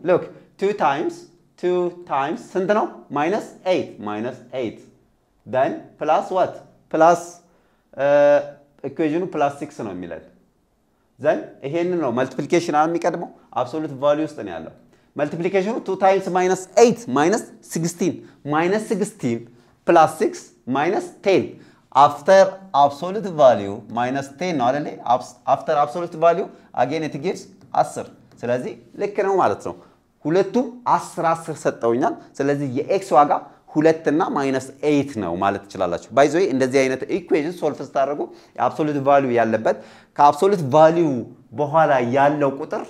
ሉክ ቱ ታይምስ ቱ ታይምስ ስንት ነው? ማይነስ ኤይት ማይነስ ኤይት ደን ፕላስ ዋት ፕላስ ኢኩዌዥኑ ፕላስ ሲክስ ነው የሚለን ዘን ይሄንን ነው መልቲፕሊኬሽን የሚቀድመው አብሶሉት ቫሊዩ ውስጥ ነው ያለው። መልቲፕሊኬሽኑ ቱ ታይምስ ማይነስ 8 ማይነስ 16 ማይነስ 16 ፕላስ 6 ማይነስ 10 አፍተር አብሶሉት ቫሊዩ ማይነስ 10 ነው አይደለ? አፍተር አብሶሉት ቫሊዩ አጌን ኢት ጊቭስ 10 ስለዚህ ልክ ነው ማለት ነው። ሁለቱም 10 10 ሰጠውኛል። ስለዚህ የኤክስ ዋጋ ሁለት ማይነስ ኤይት ነው ማለት ትችላላችሁ። ባይ ዘዌይ እንደዚህ አይነት ኢኩዌሽን ሶልቭ ስታደርጉ የአብሶሉት ቫሊዩ ያለበት ከአብሶሉት ቫሊዩ በኋላ ያለው ቁጥር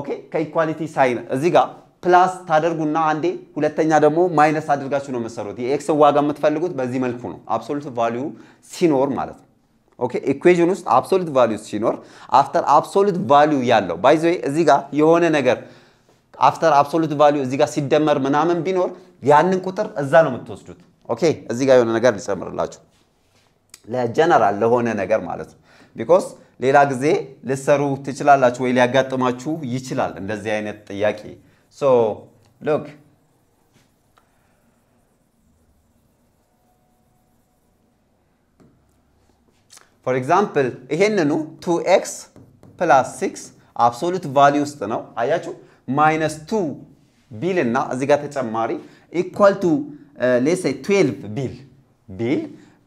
ኦኬ ከኢኳሊቲ ሳይን እዚህ ጋር ፕላስ ታደርጉና አንዴ ሁለተኛ ደግሞ ማይነስ አድርጋችሁ ነው የምትሰሩት። የኤክስ ዋጋ የምትፈልጉት በዚህ መልኩ ነው፣ አብሶሉት ቫሊዩ ሲኖር ማለት ነው። ኦኬ ኢኩዌዥን ውስጥ አብሶሉት ቫሊዩ ሲኖር አፍተር አብሶሉት ቫሊዩ ያለው ባይ ዘ እዚህ ጋር የሆነ ነገር አፍተር አብሶሉት ቫሊዩ እዚህ ጋር ሲደመር ምናምን ቢኖር ያንን ቁጥር እዛ ነው የምትወስዱት። ኦኬ እዚህ ጋር የሆነ ነገር ሊጨምርላችሁ ለጀነራል ለሆነ ነገር ማለት ነው ቢኮዝ ሌላ ጊዜ ልሰሩ ትችላላችሁ ወይ ሊያጋጥማችሁ ይችላል እንደዚህ አይነት ጥያቄ። ሶ ሎክ ፎር ኤግዛምፕል ይሄንኑ ቱ ኤክስ ፕላስ ሲክስ አብሶሉት ቫሊ ውስጥ ነው። አያችሁ ማይነስ ቱ ቢል እና እዚህ ጋር ተጨማሪ ኢኳል ቱ ሌሴ ትዌልቭ ቢል ቢል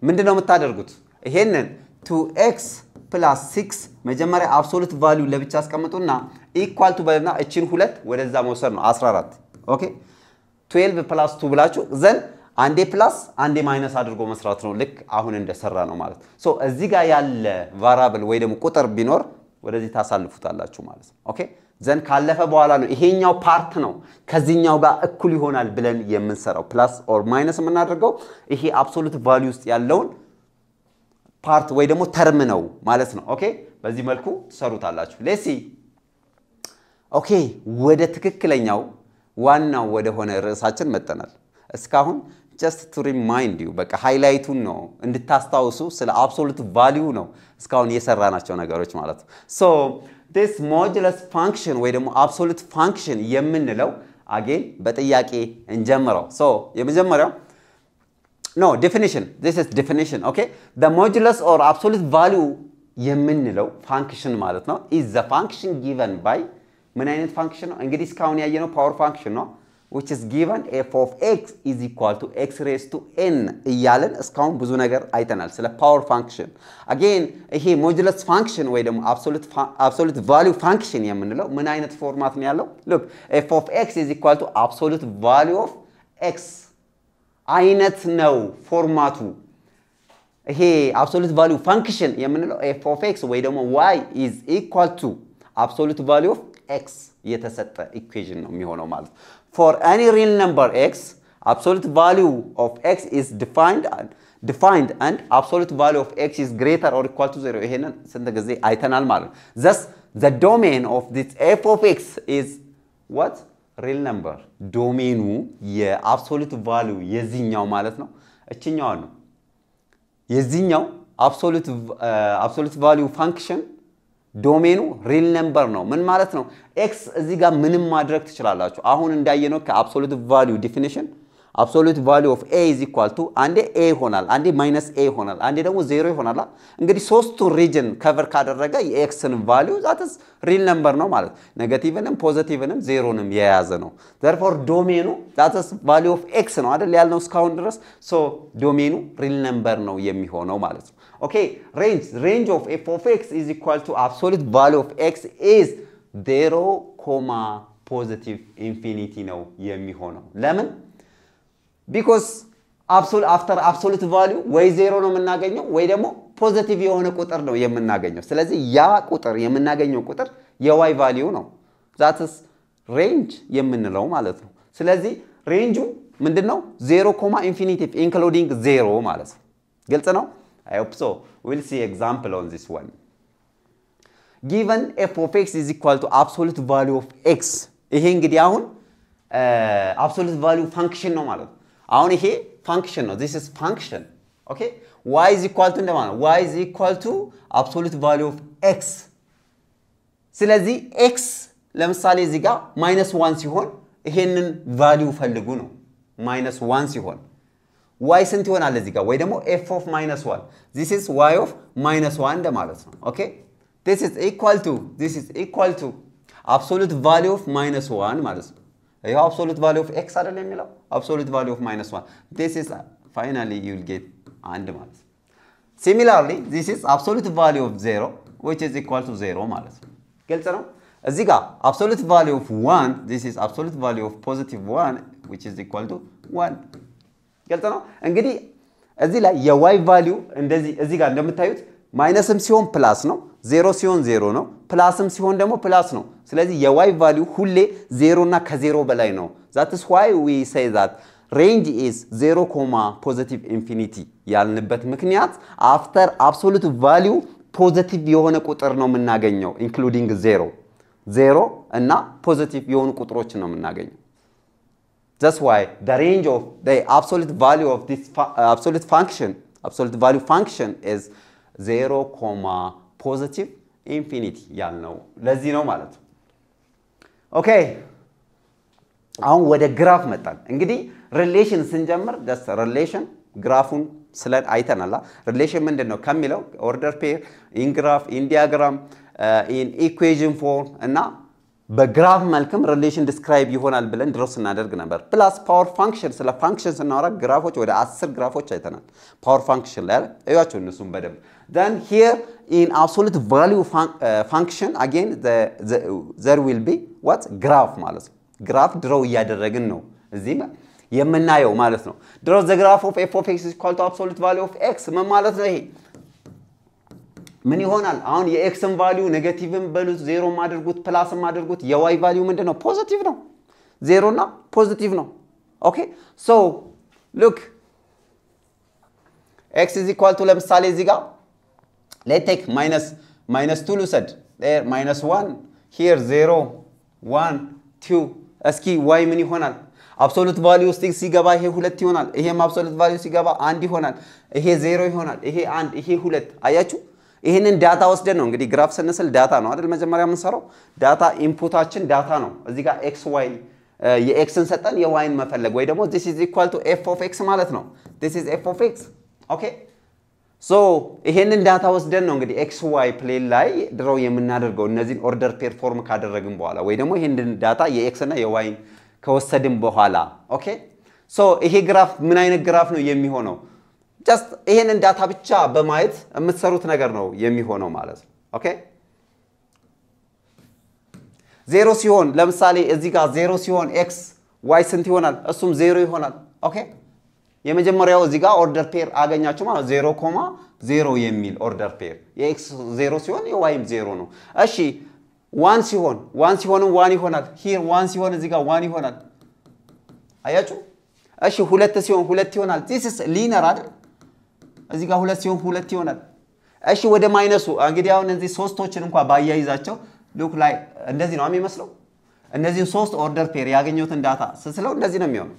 ምንድን ነው የምታደርጉት? ይሄንን ቱ ኤክስ ፕላስ 6 መጀመሪያ አብሶሉት ቫሊዩ ለብቻ አስቀምጡና ኢኳል ቱ በልና እችን ሁለት ወደዛ መውሰድ ነው 14 ኦኬ 12 ፕላስ ቱ ብላችሁ ዘን አንዴ ፕላስ አንዴ ማይነስ አድርጎ መስራት ነው። ልክ አሁን እንደሰራ ነው ማለት ሶ እዚህ ጋር ያለ ቫራብል ወይ ደግሞ ቁጥር ቢኖር ወደዚህ ታሳልፉታላችሁ ማለት ነው። ኦኬ ዘን ካለፈ በኋላ ነው ይሄኛው ፓርት ነው ከዚህኛው ጋር እኩል ይሆናል ብለን የምንሰራው ፕላስ ኦር ማይነስ የምናደርገው ይሄ አብሶሉት ቫሊዩ ውስጥ ያለውን ፓርት ወይ ደግሞ ተርም ነው ማለት ነው። ኦኬ በዚህ መልኩ ትሰሩታላችሁ። ሌሲ ኦኬ ወደ ትክክለኛው ዋናው ወደ ሆነ ርዕሳችን መጠናል። እስካሁን ጀስት ቱ ሪማይንድ ዩ በቃ ሃይላይቱን ነው እንድታስታውሱ ስለ አብሶሉት ቫሊዩ ነው እስካሁን የሰራናቸው ነገሮች ማለት ነው። ሶ ዲስ ሞጁለስ ፋንክሽን ወይ ደግሞ አብሶሉት ፋንክሽን የምንለው አጌን በጥያቄ እንጀምረው። ሶ የመጀመሪያው no definition this is definition okay the modulus or absolute value function is the function given by function is power function no which is given f of x is equal to x raised to n yalan scount buzunagar itanal so power function again he modulus function with absolute absolute value function yamunilo minus format look f of x is equal to absolute value of x አይነት ነው ፎርማቱ። ይሄ አብሶሉት ቫሊዩ ፋንክሽን የምንለው ኤፍ ኦፍ ኤክስ ወይ ደግሞ ዋይ ኢዝ ኢኳል ቱ አብሶሉት ቫሊዩ ኦፍ ኤክስ የተሰጠ ኢኩዌዥን ነው የሚሆነው ማለት ነው። ፎር ኤኒ ሪል ነምበር ኤክስ absolute value of x is defined and defined and absolute value of x is greater or equal to 0 ይሄንን ስንት ጊዜ አይተናል ማለት ነው thus the domain of this f of x is what ሪል ነምበር ዶሜኑ የአብሶሉት ቫሊዩ የዚህኛው ማለት ነው እችኛዋ ነው። የዚህኛው አብሶሉት ቫሊዩ ፋንክሽን ዶሜኑ ሪል ነምበር ነው። ምን ማለት ነው? ኤክስ እዚህ ጋር ምንም ማድረግ ትችላላችሁ። አሁን እንዳየነው ከአብሶሉት ቫሊዩ ዲፊኒሽን አብሶሉት ቫሊ ኦፍ ኤ ኢዝ ኢኳል ቱ አንዴ ኤ ይሆናል፣ አንዴ ማይነስ ኤ ይሆናል፣ አንዴ ደግሞ ዜሮ ይሆናል። እንግዲህ ሶስቱ ሪጅን ከቨር ካደረገ የኤክስን ቫሊዩ ዛትስ ሪል ነምበር ነው ማለት ኔጋቲቭንም ፖዘቲቭንም ዜሮንም የያዘ ነው። ዘርፎር ዶሜኑ ዛትስ ቫሊዩ ኦፍ ኤክስ ነው አይደል ያልነው እስካሁን ድረስ። ሶ ዶሜኑ ሪል ነምበር ነው የሚሆነው ማለት ነው። ኦኬ ሬንጅ ሬንጅ ኦፍ ኤፍ ኦፍ ኤክስ ኢዝ ኢኳል ቱ አብሶሉት ቫሊዩ ኦፍ ኤክስ ኢዝ ዜሮ ኮማ ፖዘቲቭ ኢንፊኒቲ ነው የሚሆነው ለምን ቢኮስ አፍተር አብሶሉት ቫሊዩ ወይ ዜሮ ነው የምናገኘው ወይ ደግሞ ፖዘቲቭ የሆነ ቁጥር ነው የምናገኘው። ስለዚህ ያ ቁጥር የምናገኘው ቁጥር የዋይ ቫሊዩ ነው። ዛትስ ሬንጅ የምንለው ማለት ነው። ስለዚህ ሬንጁ ምንድን ነው? ዜሮ ኮማ ኢንፊኒቲቭ ኢንክሉዲንግ ዜሮ ማለት ነው። ግልጽ ነው። I hope so. We'll see example on this one. Given f of x is equal to absolute value of x. ይሄ እንግዲህ አሁን አብሶሉት ቫሊዩ ፋንክሽን ነው ማለት ነው። አሁን ይሄ ፋንክሽን ነው። ዚስ ኢዝ ፋንክሽን ኦኬ። ዋይ ኢዝ ኢኳል ቱ እንደማለት ነው። ዋይ ኢዝ ኢኳል ቱ አብሶሉት ኦፍ ኤክስ። ስለዚህ ኤክስ ለምሳሌ እዚህ ጋር ማይነስ ዋን ሲሆን ይሄንን ቫሊዩ ፈልጉ ነው። ማይነስ ዋን ሲሆን ዋይ ስንት ይሆናል እዚህ ጋር? ወይ ደግሞ ኤፍ ኦፍ ማይነስ ዋን ዚስ ኢዝ ዋይ ኦፍ ማይነስ ዋን እንደማለት ነው። ኦኬ ዚስ ኢዝ ኢኳል ቱ ዚስ ኢዝ ኢኳል ቱ አብሶሉት ቫሊ ኦፍ ማይነስ ዋን ማለት ነው። هي absolute value of x አይደል የሚለው absolute value of minus 1 this is uh, finally you will get and minus. similarly this is absolute value of 0 which is equal to 0 ማለት ነው absolute value of 1 this is absolute value of positive 1 which is equal to 1 ግልጽ ነው እንግዲህ እዚህ ላይ የዋይ ቫሊዩ እንደዚህ እዚህ ጋር እንደምታዩት ማይነስም ሲሆን plus no. ዜሮ ሲሆን ዜሮ ነው፣ ፕላስም ሲሆን ደግሞ ፕላስ ነው። ስለዚህ የዋይ ቫሊዩ ሁሌ ዜሮ እና ከዜሮ በላይ ነው። ዛትስ ዋይ ዊ ሴይ ዛት ሬንጅ ኢዝ ዜሮ ኮማ ፖዘቲቭ ኢንፊኒቲ ያልንበት ምክንያት አፍተር አብሶሉት ቫሊዩ ፖዘቲቭ የሆነ ቁጥር ነው የምናገኘው ኢንክሉዲንግ ዜሮ ዜሮ እና ፖዘቲቭ የሆኑ ቁጥሮችን ነው የምናገኘው። That's why the range of the absolute value of this fu uh, absolute function, absolute value function is 0, ፖዘቲቭ ኢንፊኒቲ ያልነው ለዚህ ነው ማለት ነው። ኦኬ አሁን ወደ ግራፍ መጣን። እንግዲህ ሪሌሽን ስንጀምር ደስ ሪሌሽን ግራፉን ስለ አይተናላ። ሪሌሽን ምንድን ነው ከሚለው ኦርደር ፔር፣ ኢንግራፍ፣ ኢንዲያግራም፣ ኢኩዌዥን ፎርም እና በግራፍ መልክም ሪሌሽን ዲስክራይብ ይሆናል ብለን ድሮ ስናደርግ ነበር። ፕላስ ፓወር ፋንክሽን፣ ስለ ፋንክሽን ስናወራ ግራፎች ወደ አስር ግራፎች አይተናል። ፓወር ፋንክሽን ላይ እዩዋቸው እነሱም በደንብ Then here in absolute value fun uh, function again the, the, there will be what graph ማለት ነው። ግራፍ ድሮው እያደረግን ነው እዚህ የምናየው ማለት ነው። ድሮ ዘ ግራፍ ኦፍ ኤፍ ኦፍ ኤክስ ኢኳል ቱ አብሶሉት ቫሊዩ ኦፍ ኤክስ ምን ማለት ነው ይሄ ምን ይሆናል? አሁን የኤክስን ቫሊዩ ኔጌቲቭን በሉት፣ ዜሮ ማድርጉት፣ ፕላስ ማድርጉት። የዋይ ቫሊዩ ምንድን ነው? ፖዚቲቭ ነው። ዜሮና ፖዚቲቭ ነው። ኦኬ ሶ ሉክ ኤክስ ኢዝ ኢኳል ቱ ለምሳሌ እዚህ ጋር Let's take minus. Minus 2 ልውሰድ። ማይነስ 1 ሂር 0 1 2 እስኪ ዋይ ምን ይሆናል? አብሶሉት ቫሊዩ ውስጥ ሲገባ ይሄ ሁለት ይሆናል። ይሄም አብሶሉት ቫሊዩ ሲገባ አንድ ይሆናል። ይሄ ዜሮ ይሆናል። ይሄ አንድ፣ ይሄ ሁለት። አያችሁ? ይህንን ዳታ ወስደን ነው እንግዲህ ግራፍ ስንስል ዳታ ነው አይደል? መጀመሪያ የምንሰራው ዳታ ኢንፑታችን ዳታ ነው። እዚህ ጋር ኤክስ ዋይ የኤክስን ሰጠን የዋይን መፈለግ ወይ ደግሞ ዚስ ኢዝ ኢኳል ቱ ኤፍ ኦፍ ኤክስ ማለት ነው። ዚስ ኢዝ ኤፍ ኦፍ ኤክስ ኦኬ ሶ ይሄንን ዳታ ወስደን ነው እንግዲህ ኤክስ ዋይ ፕሌን ላይ ድሮው የምናደርገው እነዚህን ኦርደር ፔርፎርም ካደረግን በኋላ ወይ ደግሞ ይሄንን ዳታ የኤክስ እና የዋይን ከወሰድን በኋላ ኦኬ። ሶ ይሄ ግራፍ ምን አይነት ግራፍ ነው የሚሆነው? ጀስት ይሄንን ዳታ ብቻ በማየት የምትሰሩት ነገር ነው የሚሆነው ማለት ነው። ኦኬ ዜሮ ሲሆን ለምሳሌ እዚህ ጋር ዜሮ ሲሆን ኤክስ ዋይ ስንት ይሆናል? እሱም ዜሮ ይሆናል። ኦኬ የመጀመሪያው እዚህ ጋር ኦርደር ፔር አገኛችሁ ማለት ዜሮ ኮማ ዜሮ የሚል ኦርደር ፔር የኤክስ ዜሮ ሲሆን የዋይም ዜሮ ነው። እሺ ዋን ሲሆን ዋን ሲሆንም ዋን ይሆናል። ሂር ዋን ሲሆን እዚህ ጋር ዋን ይሆናል። አያችሁ? እሺ ሁለት ሲሆን ሁለት ይሆናል። ዚስ ሊነር አይደል? እዚህ ጋር ሁለት ሲሆን ሁለት ይሆናል። እሺ ወደ ማይነሱ እንግዲህ አሁን እነዚህ ሶስቶችን እንኳ ባያይዛቸው ሉክ ላይ እንደዚህ ነው የሚመስለው። እነዚህን ሶስት ኦርደር ፔር ያገኘሁትን ዳታ ስስለው እንደዚህ ነው የሚሆነው።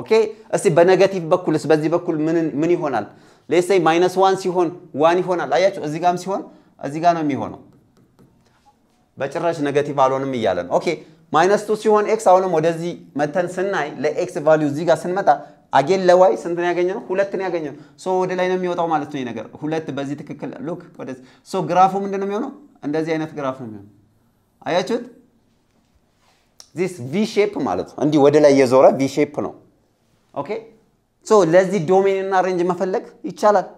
ኦኬ። እስቲ በነገቲቭ በኩልስ በዚህ በኩል ምን ይሆናል? ሌሴይ ማይነስ ዋን ሲሆን ዋን ይሆናል። አያችሁ፣ እዚህ ጋም ሲሆን እዚህ ጋ ነው የሚሆነው። በጭራሽ ነገቲቭ አልሆንም እያለን ኦኬ። ማይነስ ቱ ሲሆን ኤክስ አሁንም ወደዚህ መተን ስናይ ለኤክስ ቫሊዩ እዚህ ጋር ስንመጣ አጌን ለዋይ ስንትን ያገኘ ነው? ሁለትን ያገኘ ነው። ወደ ላይ ነው የሚወጣው ማለት ነው ነገር ሁለት በዚህ ትክክል ሉክ ወደዚህ። ግራፉ ምንድን ነው የሚሆነው? እንደዚህ አይነት ግራፍ ነው የሚሆነው። አያችሁት? ዚስ ቪ ሼፕ ማለት ነው። እንዲህ ወደ ላይ የዞረ ቪ ሼፕ ነው። ኦኬ ሶ ለዚህ ዶሜን እና ሬንጅ መፈለግ ይቻላል።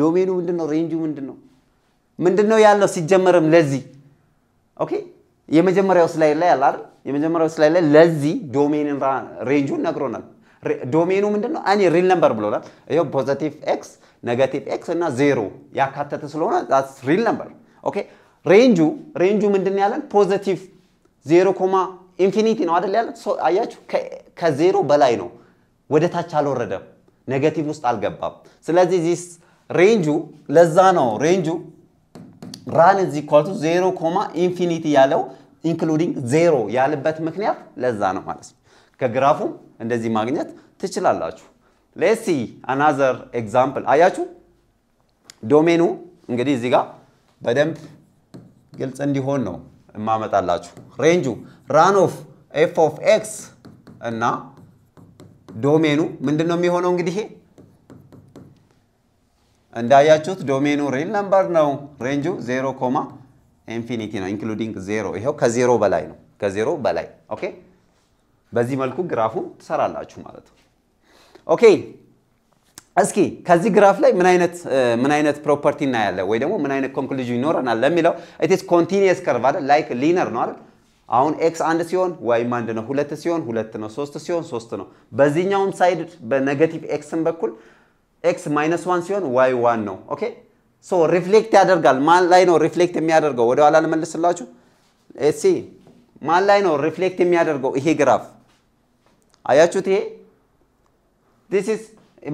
ዶሜኑ ምንድን ነው? ሬንጁ ምንድን ነው? ምንድን ነው ያለው? ሲጀመርም ለዚህ ኦኬ የመጀመሪያው ስላይድ ላይ አለ አይደል? የመጀመሪያው ስላይድ ላይ ለዚህ ዶሜንን ሬንጁን ነግሮናል። ዶሜኑ ምንድን ነው? እኔ ሪል ነምበር ብሎናል። ይኸው ፖዘቲቭ ኤክስ፣ ነገቲቭ ኤክስ እና ዜሮ ያካተተ ስለሆነ ዛትስ ሪል ነምበር ኦኬ። ሬንጁ ሬንጁ ምንድን ያለን? ፖዘቲቭ ዜሮ ኮማ ኢንፊኒቲ ነው አይደል ያለን? አያችሁ ከዜሮ በላይ ነው። ወደ ታች አልወረደም፣ ኔጌቲቭ ውስጥ አልገባም። ስለዚህ ዚስ ሬንጁ ለዛ ነው ሬንጁ ራን ኢዝ ኢኳል ዜሮ ኮማ ኢንፊኒቲ ያለው ኢንክሉዲንግ ዜሮ ያልበት ምክንያት ለዛ ነው ማለት ነው። ከግራፉም እንደዚህ ማግኘት ትችላላችሁ። ሌሲ አናዘር ኤግዛምፕል አያችሁ። ዶሜኑ እንግዲህ እዚህ ጋር በደንብ ግልጽ እንዲሆን ነው እማመጣላችሁ። ሬንጁ ራን ኦፍ ኤፍ ኦፍ ኤክስ እና ዶሜኑ ምንድን ነው የሚሆነው? እንግዲህ እንዳያችሁት ዶሜኑ ሪል ነምበር ነው። ሬንጁ 0 ኮማ ኢንፊኒቲ ነው ኢንክሉዲንግ 0 ይኸው ከዜሮ በላይ ነው። ከዜሮ በላይ ኦኬ። በዚህ መልኩ ግራፉ ትሰራላችሁ ማለት ነው። ኦኬ እስኪ ከዚህ ግራፍ ላይ ምን አይነት ምን አይነት ፕሮፐርቲ እናያለን ወይ ደግሞ ምን አይነት ኮንክሉዥን ይኖረናል ለሚለው ኢትስ ኮንቲኒየስ ከርቭ አይደል ላይክ ሊነር ነው አይደል አሁን ኤክስ አንድ ሲሆን ዋይም አንድ ነው። ሁለት ሲሆን ሁለት ነው። ሶስት ሲሆን ሶስት ነው። በዚህኛውም ሳይድ በኔጌቲቭ ኤክስን በኩል ኤክስ ማይነስ ዋን ሲሆን ዋይ ዋን ነው። ኦኬ ሶ ሪፍሌክት ያደርጋል። ማን ላይ ነው ሪፍሌክት የሚያደርገው? ወደኋላ ልመልስላችሁ። ሲ ማን ላይ ነው ሪፍሌክት የሚያደርገው? ይሄ ግራፍ አያችሁት? ይሄ ዲስ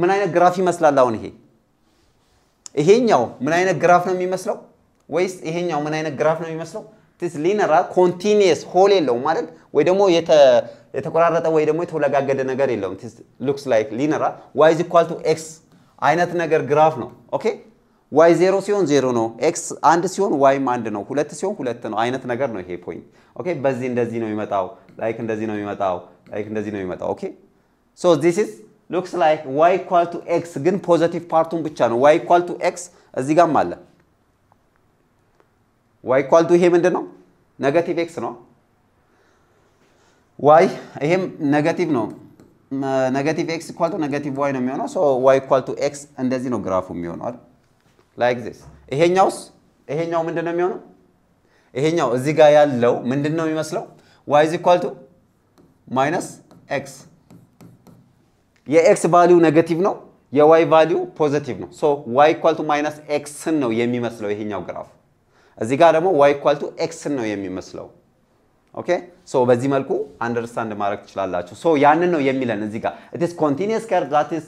ምን አይነት ግራፍ ይመስላል? አሁን ይሄ ይሄኛው ምን አይነት ግራፍ ነው የሚመስለው? ወይስ ይሄኛው ምን አይነት ግራፍ ነው የሚመስለው? ሊነራ ኮንቲኒየስ ሆል የለውም አይደል? ወይ ደግሞ የተቆራረጠ ወይ ደግሞ የተወለጋገደ ነገር የለውም። ሉክስ ላይክ ሊነራ ዋይ ኢዝ ኢኳል ቱ ኤክስ አይነት ነገር ግራፍ ነው። ኦኬ ዋይ ዜሮ ሲሆን ዜሮ ነው። ኤክስ አንድ ሲሆን ዋይም አንድ ነው። ሁለት ሲሆን ሁለት ነው አይነት ነገር ነው ይሄ ፖይንት። ኦኬ በዚህ እንደዚህ ነው የሚመጣው፣ ላይክ እንደዚህ ነው የሚመጣው፣ ላይክ እንደዚህ ነው የሚመጣው። ኦኬ ሶ ዚስ ኢዝ ሉክስ ላይክ ዋይ ኢኳል ቱ ኤክስ፣ ግን ፖዘቲቭ ፓርቱን ብቻ ነው። ዋይ ኢኳል ቱ ኤክስ እዚህ ጋም አለ ዋይ ኢኳል ቱ ይሄ ምንድን ነው? ነገቲቭ ኤክስ ነው። ዋይ ይሄም ነገቲቭ ነው። ነገቲቭ ኤክስ ኢኳል ቱ ነገቲቭ ዋይ ነው የሚሆነው። ሶ ዋይ ኢኳል ቱ ኤክስ እንደዚህ ነው ግራፉ የሚሆነው አይደል? ላይክ ዚስ። ይሄኛውስ ይሄኛው ምንድን ነው የሚሆነው? ይሄኛው እዚህ ጋር ያለው ምንድን ነው የሚመስለው? ዋይ ኢዝ ኢኳል ቱ ማይነስ ኤክስ። የኤክስ ቫሊዩ ነገቲቭ ነው፣ የዋይ ቫሊዩ ፖዘቲቭ ነው። ሶ ዋይ ኢኳል ቱ ማይነስ ኤክስን ነው የሚመስለው ይሄኛው ግራፍ። እዚህ ጋር ደግሞ ዋይ ኳልቱ ኤክስን ነው የሚመስለው። ኦኬ ሶ በዚህ መልኩ አንደርስታንድ ማድረግ ትችላላችሁ። ሶ ያንን ነው የሚለን እዚህ ጋር ኢት ኢዝ ኮንቲኒየስ ከርቭ ዛት ኢዝ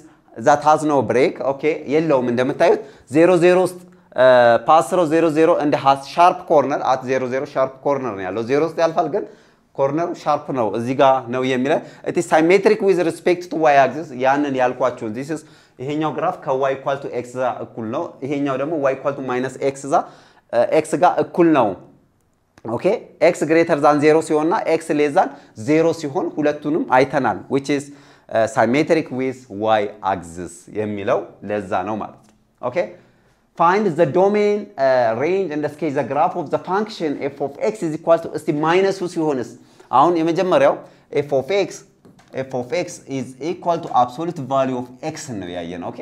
ዛት ሃዝ ኖ ብሬክ። ኦኬ የለውም እንደምታዩት 00 ውስጥ ፓስሮ 00 እንደ ሻርፕ ኮርነር አት 00 ሻርፕ ኮርነር ነው ያለው። 0 ውስጥ ያልፋል ግን ኮርነሩ ሻርፕ ነው እዚህ ጋር ነው የሚለን። ኢት ሳይሜትሪክ ዊዝ ሪስፔክት ቱ ዋይ አክሲስ ያንን ያልኳችሁን ዚስ ይሄኛው ግራፍ ከዋይ ኳልቱ ኤክስ ዛ እኩል ነው። ይሄኛው ደግሞ ዋይ ኳልቱ ማይነስ ኤክስ ዛ ኤክስ ጋር እኩል ነው። ኦኬ ኤክስ ግሬተር ዛን ዜሮ ሲሆንና ኤክስ ሌዛን ዜሮ ሲሆን ሁለቱንም አይተናል። ዊች ኢዝ ሳይሜትሪክ ዊዝ ዋይ አግዝስ የሚለው ለዛ ነው ማለት ነው። ኦኬ ፋይንድ ዘ ዶሜን ሬንጅ እንደ ስኬ ዘ ግራፍ ኦፍ ዘ ፋንክሽን ኤፍ ኦፍ ኤክስ ኢዝ ኢኳል ቱ እስቲ ማይነሱ ሲሆንስ አሁን የመጀመሪያው ኤፍ ኦፍ ኤክስ ኤፍ ኦፍ ኤክስ ኢዝ ኢኳል ቱ አብሶሉት ቫሊዩ ኦፍ ኤክስ ነው ያየነው። ኦኬ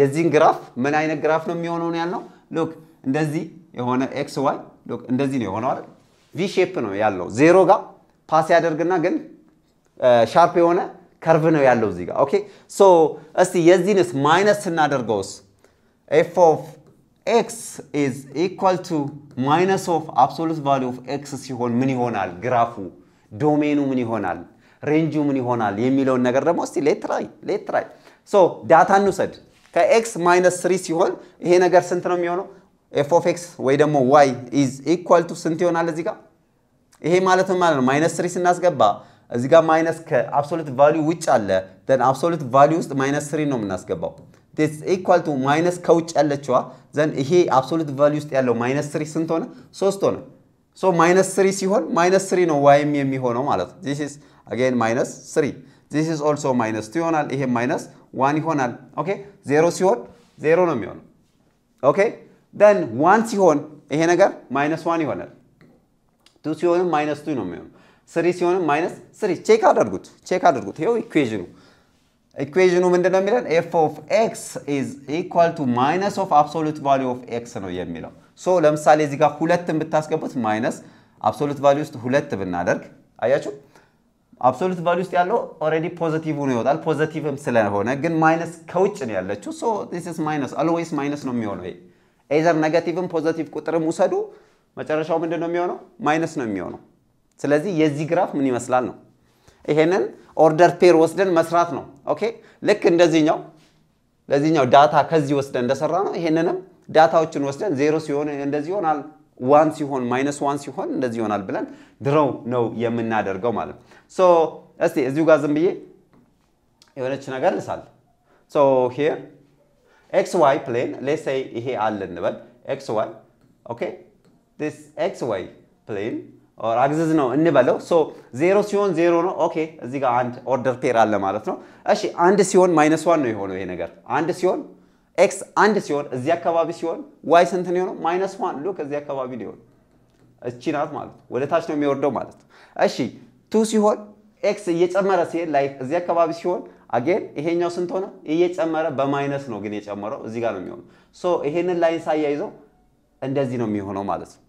የዚህን ግራፍ ምን አይነት ግራፍ ነው የሚሆነው ነው ያልነው። ሉክ እንደዚህ የሆነ ኤክስ ዋይ እንደዚህ ነው የሆነው አይደል? ቪ ሼፕ ነው ያለው። ዜሮ ጋር ፓስ ያደርግና ግን ሻርፕ የሆነ ከርቭ ነው ያለው እዚህ ጋር። ኦኬ ሶ እስቲ የዚህንስ ማይነስ ስናደርገውስ ኤፍ ኦፍ ኤክስ ኢዝ ኢኳል ቱ ማይነስ ኦፍ አብሶሉት ቫሊዩ ኦፍ ኤክስ ሲሆን ምን ይሆናል? ግራፉ ዶሜኑ ምን ይሆናል? ሬንጁ ምን ይሆናል? የሚለውን ነገር ደግሞ እስቲ ሌትራይ ሌትራይ ሶ ዳታ እንውሰድ ከኤክስ ማይነስ ስሪ ሲሆን ይሄ ነገር ስንት ነው የሚሆነው? ኤፍ ኦፍ ኤክስ ወይ ደግሞ ዋይ ኢዝ ኢኳል ቱ ስንት ይሆናል? እዚህ ጋር ይሄ ማለት ማለት ነው ማይነስ ስሪ ስናስገባ እዚህ ጋር ማይነስ ከአብሶሉት ቫሊዩ ውጭ አለ። ዘን አብሶሉት ቫሊዩ ውስጥ ማይነስ ስሪ ነው የምናስገባው። ስ ኢኳል ቱ ማይነስ ከውጭ ያለችዋ ዘን ይሄ አብሶሉት ቫሊዩ ውስጥ ያለው ማይነስ ስሪ ስንት ሆነ? ሶስት ሆነ። ሶ ማይነስ ስሪ ሲሆን ማይነስ ስሪ ነው ዋይም የሚሆነው ማለት ነው። ዚስ ኢዝ አጌን ማይነስ ስሪ ዚስ ኢዝ ኦልሶ ማይነስ ቱ ይሆናል። ይሄ ማይነስ ዋን ይሆናል። ኦኬ ዜሮ ሲሆን ዜሮ ነው የሚሆነው። ኦኬ ደን ዋን ሲሆን ይሄ ነገር ማይነስ ዋን ይሆናል። ቱ ሲሆንም ማይነስ ቱ ነው የሚሆነው። ስሪ ሲሆንም ማይነስ ስሪ። ቼክ አድርጉት፣ ቼክ አድርጉት። ይኸው ኢኩዌዥኑ ኢኩዌዥኑ ምንድን ነው የሚለን? ኤፍ ኦፍ ኤክስ ኢዝ ኢኳል ቱ ማይነስ ኦፍ አብሶሉት ቫሊ ኦፍ ኤክስ ነው የሚለው። ሶ ለምሳሌ እዚህ ጋር ሁለትን ብታስገቡት ማይነስ አብሶሉት ቫሊ ውስጥ ሁለት ብናደርግ አያችሁ፣ አብሶሉት ቫሊ ውስጥ ያለው ኦልሬዲ ፖዘቲቭ ነው ይወጣል። ፖዘቲቭም ስለሆነ ግን ማይነስ ከውጭ ነው ያለችው። ሶ ዚስ ማይነስ ኦልዌይስ ማይነስ ነው የሚሆነው ይሄ ኤዘር ነገቲቭም ፖዘቲቭ ቁጥርም ውሰዱ፣ መጨረሻው ምንድን ነው የሚሆነው? ማይነስ ነው የሚሆነው። ስለዚህ የዚህ ግራፍ ምን ይመስላል ነው። ይሄንን ኦርደር ፔር ወስደን መስራት ነው። ኦኬ ልክ እንደዚህኛው ለዚህኛው ዳታ ከዚህ ወስደን እንደሰራ ነው። ይሄንንም ዳታዎችን ወስደን ዜሮ ሲሆን እንደዚህ ይሆናል፣ ዋን ሲሆን ማይነስ ዋን ሲሆን እንደዚህ ይሆናል ብለን ድረው ነው የምናደርገው ማለት ሶ እስቲ እዚሁ ጋር ዝም ብዬ የሆነች ነገር ልሳል ሶ ሄር ኤክስ ዋይ ፕሌን ሌስ ሴይ ይሄ አለ እንበል ኤክስ ዋይ ኦኬ ዲስ ኤክስ ዋይ ፕሌን ኦር አግዝዝ ነው እንበለው። ሶ ዜሮ ሲሆን ዜሮ ነው። ኦኬ እዚህ ጋር አንድ ኦርደር ፔር አለ ማለት ነው። እሺ አንድ ሲሆን ማይነስ ዋን ነው የሆነው ይሄ ነገር አንድ ሲሆን ኤክስ አንድ ሲሆን እዚህ አካባቢ ሲሆን ዋይ ስንት ነው የሆነው? ማይነስ ዋን ሉክ እዚህ አካባቢ ነው የሆነው። እቺ ናት ማለት ወደ ታች ነው የሚወርደው ማለት ነው። እሺ ቱ ሲሆን ኤክስ እየጨመረ ሲሄድ ላይክ እዚህ አካባቢ ሲሆን አጌን ይሄኛው ስንት ሆነ? እየጨመረ በማይነስ ነው ግን የጨመረው እዚህ ጋር ነው የሚሆነው። ሶ ይሄንን ላይን ሳያይዘው እንደዚህ ነው የሚሆነው ማለት ነው።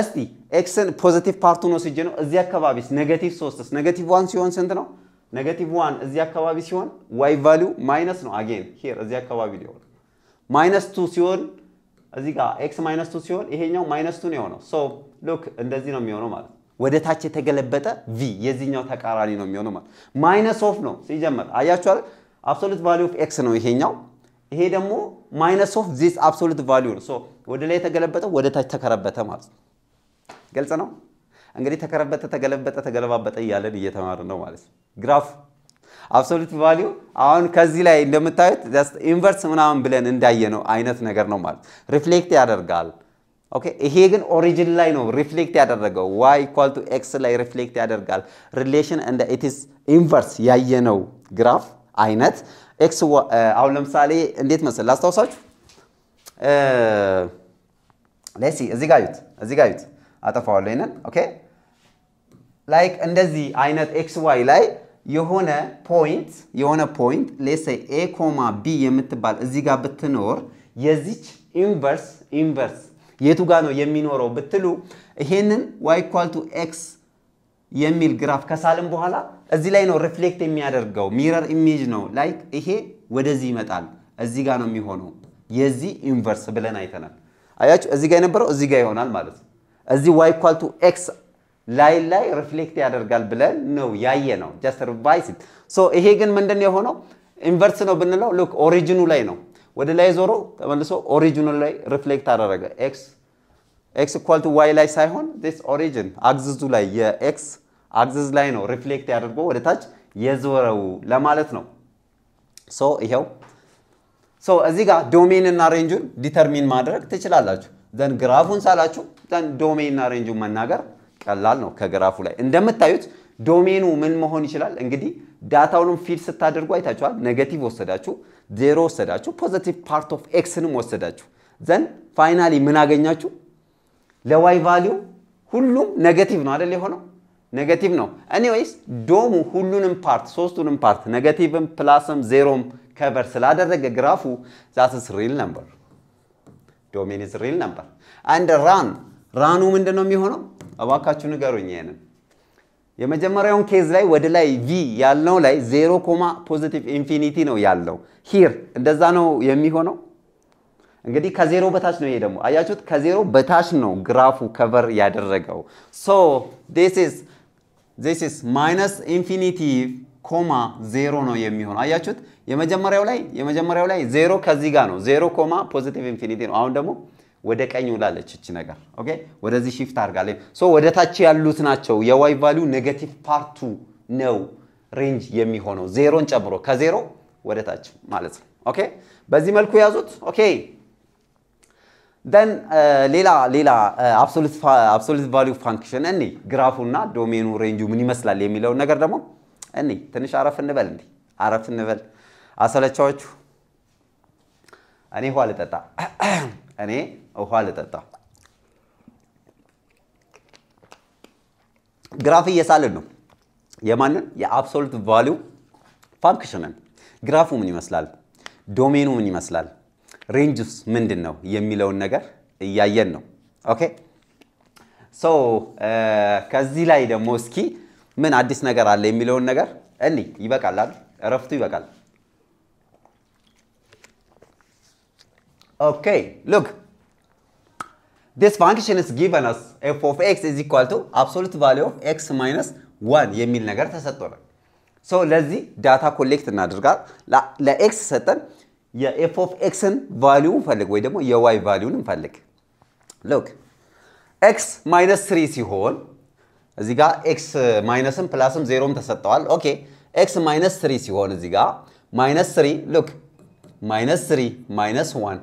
እስቲ ኤክስን ፖዚቲቭ ፓርቱን ወስጄ ነው እዚህ አካባቢስ ኔጌቲቭ ሶስትስ ኔጋቲቭ ዋን ሲሆን ስንት ነው? ኔጋቲቭ ዋን እዚህ አካባቢ ሲሆን ዋይ ቫሊዩ ማይነስ ነው። አጌን ሄር እዚህ አካባቢ ሊሆን ማይነስ ቱ ሲሆን እዚህ ጋር ኤክስ ማይነስ ቱ ሲሆን ይሄኛው ማይነስ ቱ ነው የሆነው። ሶ ሉክ እንደዚህ ነው የሚሆነው ማለት ነው። ወደ ታች የተገለበጠ ቪ የዚህኛው ተቃራኒ ነው የሚሆነው ማለት ማይነስ ኦፍ ነው ሲጀመር አያችሁ አይደል አብሶሉት ቫሊዩ ኦፍ ኤክስ ነው ይሄኛው ይሄ ደግሞ ማይነስ ኦፍ ዚስ አብሶሉት ቫሊዩ ነው ሶ ወደ ላይ የተገለበጠ ወደ ታች ተከረበተ ማለት ነው ግልጽ ነው እንግዲህ ተከረበተ ተገለበጠ ተገለባበጠ እያለን እየተማር ነው ማለት ነው ግራፍ አብሶሉት ቫሊዩ አሁን ከዚህ ላይ እንደምታዩት ኢንቨርስ ምናምን ብለን እንዳየ ነው አይነት ነገር ነው ማለት ሪፍሌክት ያደርጋል ኦኬ ይሄ ግን ኦሪጂን ላይ ነው ሪፍሌክት ያደረገው። ዋይ ኢኳል ቱ ኤክስ ላይ ሪፍሌክት ያደርጋል። ሪሌሽን እንደ ኢትስ ኢንቨርስ ያየነው ግራፍ አይነት ኤክስ አሁን ለምሳሌ እንዴት መሰል ላስታውሳችሁ። ሌሲ እዚህ ጋር እዚህ ጋር አጠፋዋለሁ ይሄንን። ኦኬ ላይክ እንደዚህ አይነት ኤክስ ዋይ ላይ የሆነ ፖይንት የሆነ ፖይንት ሌሴ ኤ ኮማ ቢ የምትባል እዚህ ጋር ብትኖር የዚች ኢንቨርስ ኢንቨርስ የቱ ጋር ነው የሚኖረው ብትሉ ይሄንን ዋይ ኢኳል ቱ ኤክስ የሚል ግራፍ ከሳልም በኋላ እዚህ ላይ ነው ሪፍሌክት የሚያደርገው። ሚረር ኢሜጅ ነው። ላይክ ይሄ ወደዚህ ይመጣል። እዚህ ጋር ነው የሚሆነው። የዚህ ኢንቨርስ ብለን አይተናል። አያችሁ፣ እዚህ ጋር የነበረው እዚህ ጋር ይሆናል ማለት ነው። እዚህ ዋይ ኢኳል ቱ ኤክስ ላይ ላይ ሪፍሌክት ያደርጋል ብለን ነው ያየ ነው። ጀስት ሪቫይስ ሶ ይሄ ግን ምንድን የሆነው ኢንቨርስ ነው ብንለው ሉክ ኦሪጂኑ ላይ ነው ወደ ላይ ዞሮ ተመልሶ ኦሪጂኑ ላይ ሪፍሌክት አደረገ። ኤክስ ኤክስ ኢኳል ቱ ዋይ ላይ ሳይሆን ዲስ ኦሪጂን አግዝዙ ላይ የኤክስ አግዝዝ ላይ ነው ሪፍሌክት ያደርጎ ወደ ታች የዞረው ለማለት ነው። ሶ ይኸው ሶ እዚህ ጋር ዶሜን እና ሬንጁን ዲተርሚን ማድረግ ትችላላችሁ። ዘን ግራፉን ሳላችሁ ዘን ዶሜን እና ሬንጁን መናገር ቀላል ነው። ከግራፉ ላይ እንደምታዩት ዶሜኑ ምን መሆን ይችላል? እንግዲህ ዳታውንም ፊድ ስታደርጉ አይታችኋል። ነገቲቭ ወሰዳችሁ፣ ዜሮ ወሰዳችሁ፣ ፖዘቲቭ ፓርት ኦፍ ኤክስንም ወሰዳችሁ። ዘን ፋይናሊ ምን አገኛችሁ? ለዋይ ቫሊዩ ሁሉም ነገቲቭ ነው አደል የሆነው? ኔጌቲቭ ነው። ኤኒዌይስ ዶሙ ሁሉንም ፓርት ሶስቱንም ፓርት ኔጌቲቭም ፕላስም ዜሮም ከቨር ስላደረገ ግራፉ ዛትስ ሪል ነበር። ዶሜን ኢዝ ሪል ነበር። አንድ ራን ራኑ ምንድን ነው የሚሆነው? እባካችሁ ንገሩኝ ይሄንን የመጀመሪያውን ኬዝ ላይ ወደ ላይ ቪ ያለው ላይ ዜሮ ኮማ ፖዚቲቭ ኢንፊኒቲ ነው ያለው። ሂር እንደዛ ነው የሚሆነው። እንግዲህ ከዜሮ በታች ነው። ይሄ ደግሞ አያችሁት፣ ከዜሮ በታች ነው ግራፉ ከቨር ያደረገው። ሶ ዚስ ኢዝ ማይነስ ኢንፊኒቲ ኮማ ዜሮ ነው የሚሆነው። አያችሁት፣ የመጀመሪያው ላይ የመጀመሪያው ላይ ዜሮ ከዚህ ጋር ነው። ዜሮ ኮማ ፖዚቲቭ ኢንፊኒቲ ነው። አሁን ደግሞ ወደ ቀኝ ውላለች እቺ ነገር ኦኬ። ወደዚህ ሺፍት አድርጋለች። ሶ ወደ ታች ያሉት ናቸው የዋይ ቫሊዩ ኔጌቲቭ ፓርቱ ነው ሬንጅ የሚሆነው ዜሮን ጨምሮ ከዜሮ ወደ ታች ማለት ነው። ኦኬ በዚህ መልኩ ያዙት። ኦኬ ደን uh, ሌላ ሌላ አብሶሉት ቫሊዩ ፋንክሽን እኒ ግራፉና ዶሜኑ ሬንጁ ምን ይመስላል የሚለውን ነገር ደግሞ እኒ ትንሽ አረፍ እንበል እንዲ አረፍ እንበል አሰለቻዎቹ እኔ ውሃ ልጠጣ እኔ ውሃ ልጠጣ። ግራፍ እየሳልን ነው። የማንን? የአብሶሉት ቫሊው ፋንክሽንን። ግራፉ ምን ይመስላል? ዶሜኑ ምን ይመስላል? ሬንጅስ ምንድን ነው የሚለውን ነገር እያየን ነው። ኦኬ ሶ ከዚህ ላይ ደግሞ እስኪ ምን አዲስ ነገር አለ የሚለውን ነገር እ ይበቃል እረፍቱ ይበቃል። Okay, look. This function is given as f of x is equal to absolute value of x minus 1 የሚል ነገር ተሰጥቶናል። ሶ ለዚህ ዳታ ኮሌክት እናደርጋል። ለኤክስ ሰጠን የኤፍ ኦፍ ኤክስን ቫሊዩ እንፈልግ ወይ ደግሞ የዋይ ቫሊዩን እንፈልግ። ሉክ ኤክስ ማይነስ ስሪ ሲሆን እዚህ ጋር ኤክስ ማይነስም ፕላስም ዜሮም ተሰጠዋል። ኦኬ ኤክስ ማይነስ ትሪ ሲሆን እዚህ ጋር ማይነስ ትሪ ሉክ ማይነስ ትሪ ማይነስ ዋን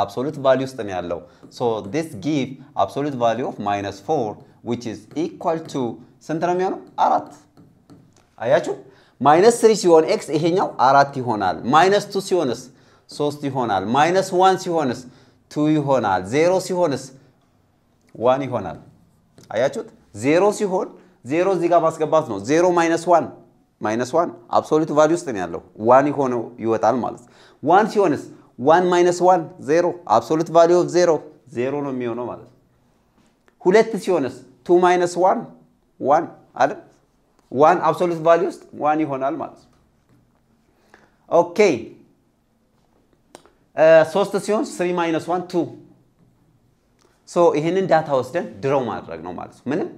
አብሶሉት ቫሊዩ ውስጥ ነው ያለው። ሶ ዲስ ጊቭ አብሶሉት ቫሊ ኦፍ ማይነስ ፎር ዊች ኢዝ ኢኳል ቱ ስንት ነው የሚሆነው? አራት አያችሁ። ማይነስ ስሪ ሲሆን ኤክስ ይሄኛው አራት ይሆናል። ማይነስ ቱ ሲሆንስ ሶስት ይሆናል። ማይነስ ዋን ሲሆንስ ቱ ይሆናል። ዜሮ ሲሆንስ ዋን ይሆናል። አያችሁት? ዜሮ ሲሆን ዜሮ እዚህ ጋር ማስገባት ነው። ዜሮ ማይነስ ዋን ማይነስ ዋን አብሶሉት ቫሊዩ ውስጥ ነው ያለው። ዋን ይሆነው ይወጣል ማለት ዋን ሲሆንስ ዋን ማይነስ ዋን ዜሮ፣ አብሶሉት ቫሊዩ ኦፍ ዜሮ ዜሮ ነው የሚሆነው ማለት ነው። ሁለት ሲሆንስ ቱ ማይነስ ዋን ዋን አይደል? ዋን አብሶሉት ቫሊዩ ውስጥ ዋን ይሆናል ማለት ነው። ኦኬ uh, ሶስት ሲሆን ስሪ ማይነስ ዋን ቱ። ሶ ይህንን ዳታ ወስደን ድረው ማድረግ ነው ማለት ነው። ምንም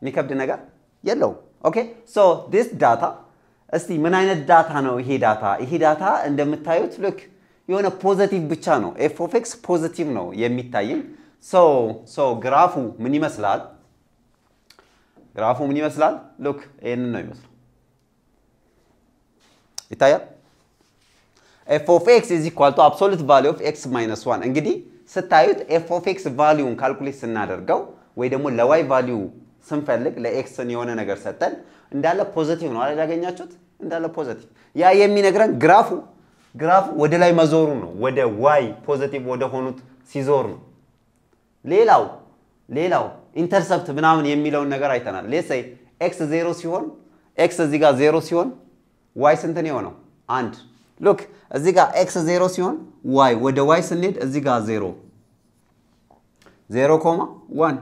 የሚከብድ ነገር የለውም። ኦኬ ሶ ዲስ ዳታ እስቲ ምን አይነት ዳታ ነው ይሄ ዳታ? ይሄ ዳታ እንደምታዩት ልክ የሆነ ፖዘቲቭ ብቻ ነው። ኤፍ ኦፍ ኤክስ ፖዘቲቭ ነው የሚታየኝ። ሶ ግራፉ ምን ይመስላል? ግራፉ ምን ይመስላል? ሉክ ይህንን ነው የሚመስለው። ይታያል። ኤፍ ኦፍ ኤክስ ኢዝ ኢኳል ቱ አብሶሉት ቫሊዩ ኦፍ ኤክስ ማይነስ ዋን። እንግዲህ ስታዩት ኤፍ ኦፍ ኤክስ ቫሊዩን ካልኩሌት ስናደርገው ወይ ደግሞ ለዋይ ቫሊዩ ስንፈልግ ለኤክስን የሆነ ነገር ሰጠን እንዳለ ፖዘቲቭ ነው አላገኛችሁት? እንዳለ ፖዘቲቭ ያ የሚነግረን ግራፉ ግራፍ ወደ ላይ መዞሩ ነው። ወደ ዋይ ፖዘቲቭ ወደ ሆኑት ሲዞር ነው። ሌላው ሌላው ኢንተርሰፕት ምናምን የሚለውን ነገር አይተናል። ሌሰይ ኤክስ ዜሮ ሲሆን ኤክስ እዚህ ጋር ዜሮ ሲሆን ዋይ ስንት የሆነው? አንድ። ሉክ እዚህ ጋር ኤክስ ዜሮ ሲሆን ዋይ ወደ ዋይ ስንሄድ እዚህ ጋር ዜሮ ዜሮ ኮማ ዋን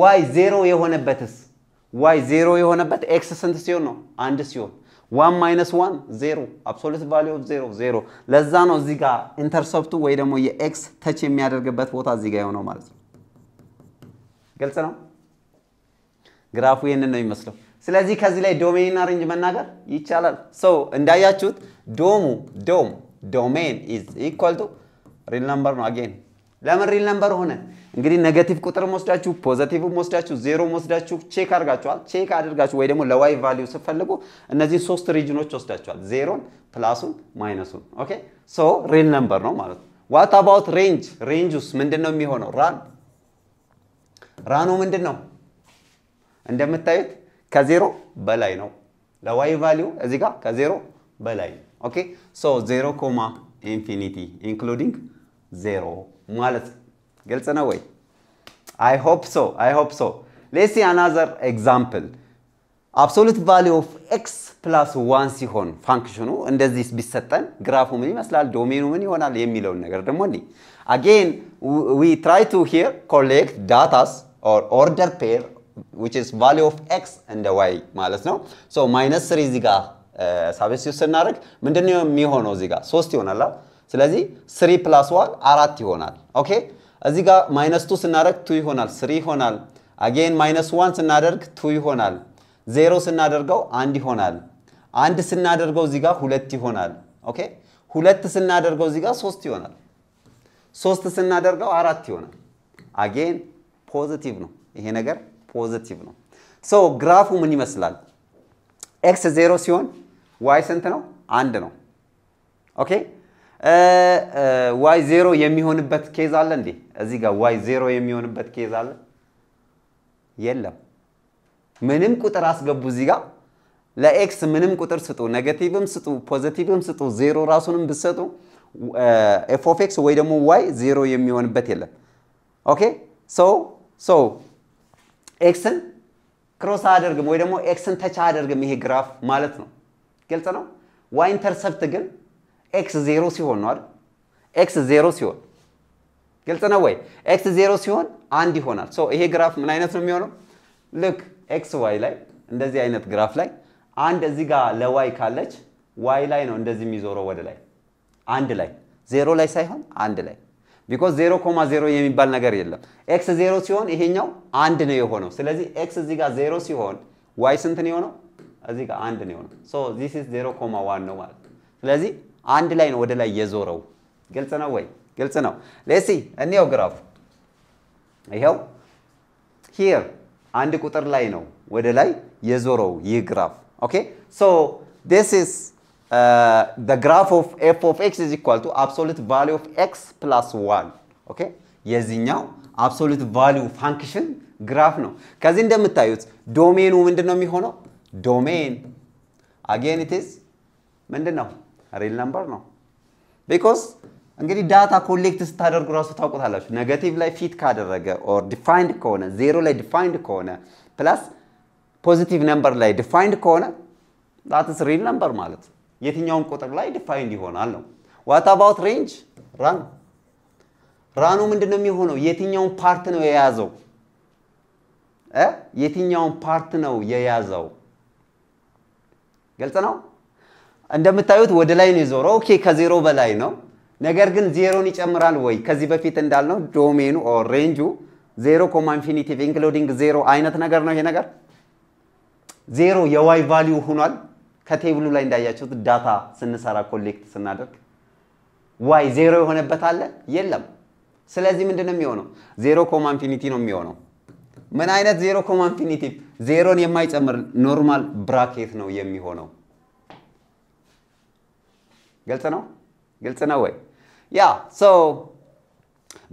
ዋይ ዜሮ የሆነበትስ ዋይ ዜሮ የሆነበት ኤክስ ስንት ሲሆን ነው? አንድ ሲሆን ዋን ማይነስ ዋን ዜሮ አብሶሉት ቫሊዩ ኦፍ ዜሮ ዜሮ። ለዛ ነው እዚህ ጋር ኢንተርሰፕቱ ወይ ደግሞ የኤክስ ተች የሚያደርግበት ቦታ እዚህ ጋር የሆነው ማለት ነው። ግልጽ ነው። ግራፉ ይህንን ነው የሚመስለው። ስለዚህ ከዚህ ላይ ዶሜንና ሬንጅ መናገር ይቻላል። ሰው እንዳያችሁት ዶሙ ዶም ዶሜን ኢዝ ኢኳል ቱ ሪል ነምበር ነው አጌን ለምን ሪል ነምበር ሆነ? እንግዲህ ነገቲቭ ቁጥር ወስዳችሁ ፖዘቲቭም ወስዳችሁ ዜሮ ወስዳችሁ ቼክ አድርጋችኋል። ቼክ አድርጋችሁ ወይ ደግሞ ለዋይ ቫሊዩ ስትፈልጉ እነዚህ ሶስት ሪጅኖች ወስዳችኋል። ዜሮን፣ ፕላሱን፣ ማይነሱን። ኦኬ ሶ ሪል ነምበር ነው ማለት ነው። ዋት አባውት ሬንጅ? ሬንጅስ ምንድን ነው የሚሆነው? ራን ራኑ ምንድን ነው? እንደምታዩት ከዜሮ በላይ ነው። ለዋይ ቫሊዩ እዚህ ጋር ከዜሮ በላይ ኦኬ ሶ ዜሮ ኮማ ኢንፊኒቲ ኢንክሉዲንግ ዜሮ ማለት ነው። ግልጽ ነው ወይ? አይ ሆፕ ሶ አይ ሆፕ ሶ። ሌሲ አናዘር ኤግዛምፕል አብሶሉት ቫሊው ኦፍ ኤክስ ፕላስ ዋን ሲሆን ፋንክሽኑ እንደዚህ ቢሰጠን ግራፉ ምን ይመስላል፣ ዶሜኑ ምን ይሆናል የሚለውን ነገር ደግሞ እኒ አጌን ዊ ትራይ ቱ ሂር ኮሌክት ዳታስ ኦር ኦርደር ፔር ዊች ኢዝ ቫሊው ኦፍ ኤክስ እንደ ዋይ ማለት ነው። ሶ ማይነስ ስሪ እዚህ ጋር ሳብስቲዩት eh, ስናደርግ ምንድነው የሚሆነው እዚህ ጋር ሶስት ይሆናል ስለዚህ ስሪ ፕላስ ዋን አራት ይሆናል። ኦኬ እዚህ ጋር ማይነስ ቱ ስናደርግ ቱ ይሆናል፣ ስሪ ይሆናል። አጌን ማይነስ ዋን ስናደርግ ቱ ይሆናል። ዜሮ ስናደርገው አንድ ይሆናል። አንድ ስናደርገው እዚህ ጋር ሁለት ይሆናል። ኦኬ ሁለት ስናደርገው እዚህ ጋር ሶስት ይሆናል። ሶስት ስናደርገው አራት ይሆናል። አጌን ፖዚቲቭ ነው ይሄ ነገር ፖዚቲቭ ነው። ሶ ግራፉ ምን ይመስላል? ኤክስ ዜሮ ሲሆን ዋይ ስንት ነው? አንድ ነው። ኦኬ ዋይ ዜሮ የሚሆንበት ኬዝ አለ እንዴ? እዚህ ጋር ዋይ ዜሮ የሚሆንበት ኬዝ አለ? የለም። ምንም ቁጥር አስገቡ እዚህ ጋር ለኤክስ ምንም ቁጥር ስጡ፣ ነገቲቭም ስጡ፣ ፖዘቲቭም ስጡ፣ ዜሮ ራሱንም ብትሰጡ ኤፍ ኦፍ ኤክስ ወይ ደግሞ ዋይ ዜሮ የሚሆንበት የለም። ኦኬ ሶ ሶ ኤክስን ክሮስ አያደርግም ወይ ደግሞ ኤክስን ተቻ አያደርግም ይሄ ግራፍ ማለት ነው። ግልጽ ነው። ዋይ ኢንተርሰፕት ግን ኤክስ ዜሮ ሲሆን ነው አይደል? ኤክስ ዜሮ ሲሆን ግልጽ ነው ወይ? ኤክስ ዜሮ ሲሆን አንድ ይሆናል። ሶ ይሄ ግራፍ ምን አይነት ነው የሚሆነው? ልክ ኤክስ ዋይ ላይ እንደዚህ አይነት ግራፍ ላይ አንድ እዚህ ጋር ለዋይ ካለች ዋይ ላይ ነው እንደዚህ የሚዞረው ወደ ላይ አንድ ላይ ዜሮ ላይ ሳይሆን አንድ ላይ ቢኮዝ ዜሮ ኮማ ዜሮ የሚባል ነገር የለም። ኤክስ ዜሮ ሲሆን ይሄኛው አንድ ነው የሆነው። ስለዚህ ኤክስ እዚህ ጋር ዜሮ ሲሆን ዋይ ስንት ነው የሆነው? እዚህ ጋር አንድ ነው የሆነው። ሶ ዚስ ኢዝ ዜሮ ኮማ ዋን ነው ማለት ስለዚህ አንድ ላይ ነው ወደ ላይ የዞረው። ግልጽ ነው ወይ? ግልጽ ነው። ሌሲ እኔው ግራፍ ይኸው ሂር አንድ ቁጥር ላይ ነው ወደ ላይ የዞረው ይህ ግራፍ። ኦኬ ሶ ዲስ ኢዝ the graph of f of x is equal to absolute value of x plus 1 ኦኬ የዚህኛው አብሶሉት ቫሊዩ ፋንክሽን ግራፍ ነው። ከዚህ እንደምታዩት ዶሜኑ ምንድን ነው የሚሆነው? ዶሜን አጌን ኢት ምንድን ነው ሬል ነምበር ነው። ቢኮዝ እንግዲህ ዳታ ኮሌክት ስታደርጉ ራሱ ታውቁታላችሁ። ነገቲቭ ላይ ፊት ካደረገ ኦር ዲፋይንድ ከሆነ ዜሮ ላይ ዲፋይንድ ከሆነ ፕላስ ፖዚቲቭ ነምበር ላይ ዲፋይንድ ከሆነ ዳትስ ሪል ነምበር ማለት የትኛውም ቁጥር ላይ ዲፋይንድ ይሆናል ነው። ዋት አባውት ሬንጅ ራን ራኑ ምንድነው የሚሆነው? የትኛውን ፓርት ነው የያዘው? Eh? የትኛውን ፓርት ነው የያዘው? ግልጽ ነው። እንደምታዩት ወደ ላይ ነው የዞረው። ኦኬ ከዜሮ በላይ ነው። ነገር ግን ዜሮን ይጨምራል ወይ? ከዚህ በፊት እንዳልነው ዶሜኑ ኦር ሬንጁ ዜሮ ኮማ ኢንፊኒቲቭ ኢንክሉዲንግ ዜሮ አይነት ነገር ነው። ይሄ ነገር ዜሮ የዋይ ቫሊዩ ሆኗል። ከቴብሉ ላይ እንዳያችሁት ዳታ ስንሰራ ኮሌክት ስናደርግ ዋይ ዜሮ የሆነበት አለ የለም። ስለዚህ ምንድን ነው የሚሆነው? ዜሮ ኮማ ኢንፊኒቲ ነው የሚሆነው። ምን አይነት ዜሮ ኮማ ኢንፊኒቲ? ዜሮን የማይጨምር ኖርማል ብራኬት ነው የሚሆነው። ግልጽ ነው ግልጽ ነው ወይ? ያ ሶ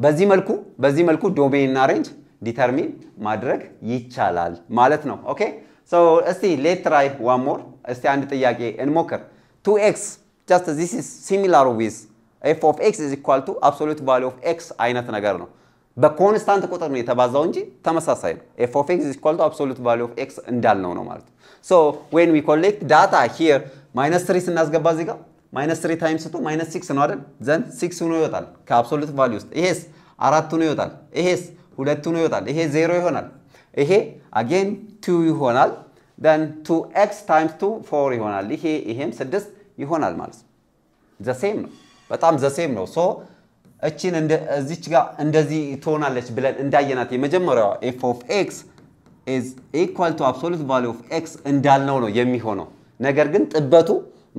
በዚህ መልኩ በዚህ መልኩ ዶሜንና ሬንጅ ዲተርሚን ማድረግ ይቻላል ማለት ነው። ኦኬ ሶ እስቲ ሌት ትራይ ዋን ሞር እስቲ አንድ ጥያቄ እንሞክር። ቱ ኤክስ ጀስት ዚስ ኢዝ ሲሚላር ዊዝ ኤፍ ኦፍ ኤክስ ኢዝ ኢኳል ቱ አብሶሉት ቫሊዩ ኦፍ ኤክስ አይነት ነገር ነው። በኮንስታንት ቁጥር ነው የተባዛው እንጂ ተመሳሳይ ነው። ኤፍ ኦፍ ኤክስ ኢዝ ኢኳል ቱ አብሶሉት ቫሊዩ ኦፍ ኤክስ እንዳልነው ነው ማለት ነው። ሶ ዌን ዊ ኮሌክት ዳታ ሂር ማይነስ ትሪ ስናስገባ እዚህ ጋር ማይነስ ትሪ ታይምስ ቱ ማይነስ ሲክስ ነው አይደል? ዘን ሲክስ ሆኖ ይወጣል ከአብሶሉት ቫልዩ ውስጥ። ይሄስ አራት ሆኖ ይወጣል። ይሄስ ሁለት ሆኖ ይወጣል። ይሄ ዜሮ ይሆናል። ይሄ አጌን ቱ ይሆናል። ዘን ቱ ኤክስ ታይምስ ቱ ፎር ይሆናል። ይሄ ይሄም ስድስት ይሆናል ማለት ነው። ዘሴም ነው፣ በጣም ዘሴም ነው። ሶ እቺን እዚች ጋር እንደዚህ ትሆናለች ብለን እንዳየናት የመጀመሪያዋ ኤፍ ኦፍ ኤክስ ኢዝ ኢኳል ቱ አብሶሉት ቫልዩ ኦፍ ኤክስ እንዳልነው ነው የሚሆነው። ነገር ግን ጥበቱ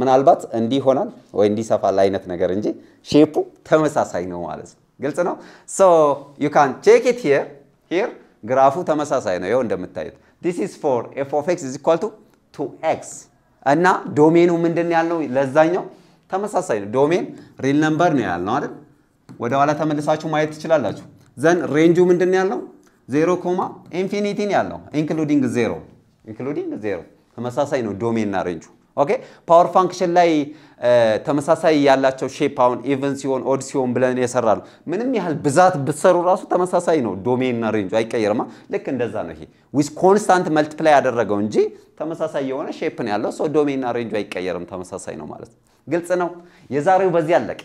ምናልባት እንዲህ ይሆናል ወይ እንዲህ ሰፋል አይነት ነገር እንጂ ሼፑ ተመሳሳይ ነው ማለት ነው። ግልጽ ነው። ሶ ዩ ካን ቼክ ኢት ሂር ሂር ግራፉ ተመሳሳይ ነው። ይኸው እንደምታዩት ዲስ ኢዝ ፎር ኤፍ ኦፍ ኤክስ ኢዝ ኢኳል ቱ ቱ ኤክስ እና ዶሜኑ ምንድን ያልነው ለዛኛው ተመሳሳይ ነው። ዶሜን ሪል ነምበር ነው ያልነው አይደል? ወደ ኋላ ተመልሳችሁ ማየት ትችላላችሁ። ዘን ሬንጁ ምንድን ያልነው ዜሮ ኮማ ኢንፊኒቲን ያልነው ኢንክሉዲንግ ዜሮ ኢንክሉዲንግ ዜሮ ተመሳሳይ ነው ዶሜንና ሬንጁ ኦኬ ፓወር ፋንክሽን ላይ ተመሳሳይ ያላቸው ሼፕ አሁን ኢቨን ሲሆን ኦድ ሲሆን ብለን የሰራ ነው። ምንም ያህል ብዛት ብትሰሩ ራሱ ተመሳሳይ ነው። ዶሜንና ሬንጁ አይቀየርማ። ልክ እንደዛ ነው። ይሄ ዊዝ ኮንስታንት መልቲፕላይ ያደረገው እንጂ ተመሳሳይ የሆነ ሼፕ ነው ያለው። ሶ ዶሜንና ሬንጁ አይቀየርም፣ ተመሳሳይ ነው ማለት ነው። ግልጽ ነው። የዛሬው በዚህ አለቀ።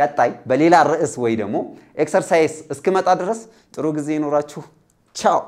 ቀጣይ በሌላ ርዕስ ወይ ደግሞ ኤክሰርሳይዝ እስክመጣ ድረስ ጥሩ ጊዜ ይኖራችሁ። ቻው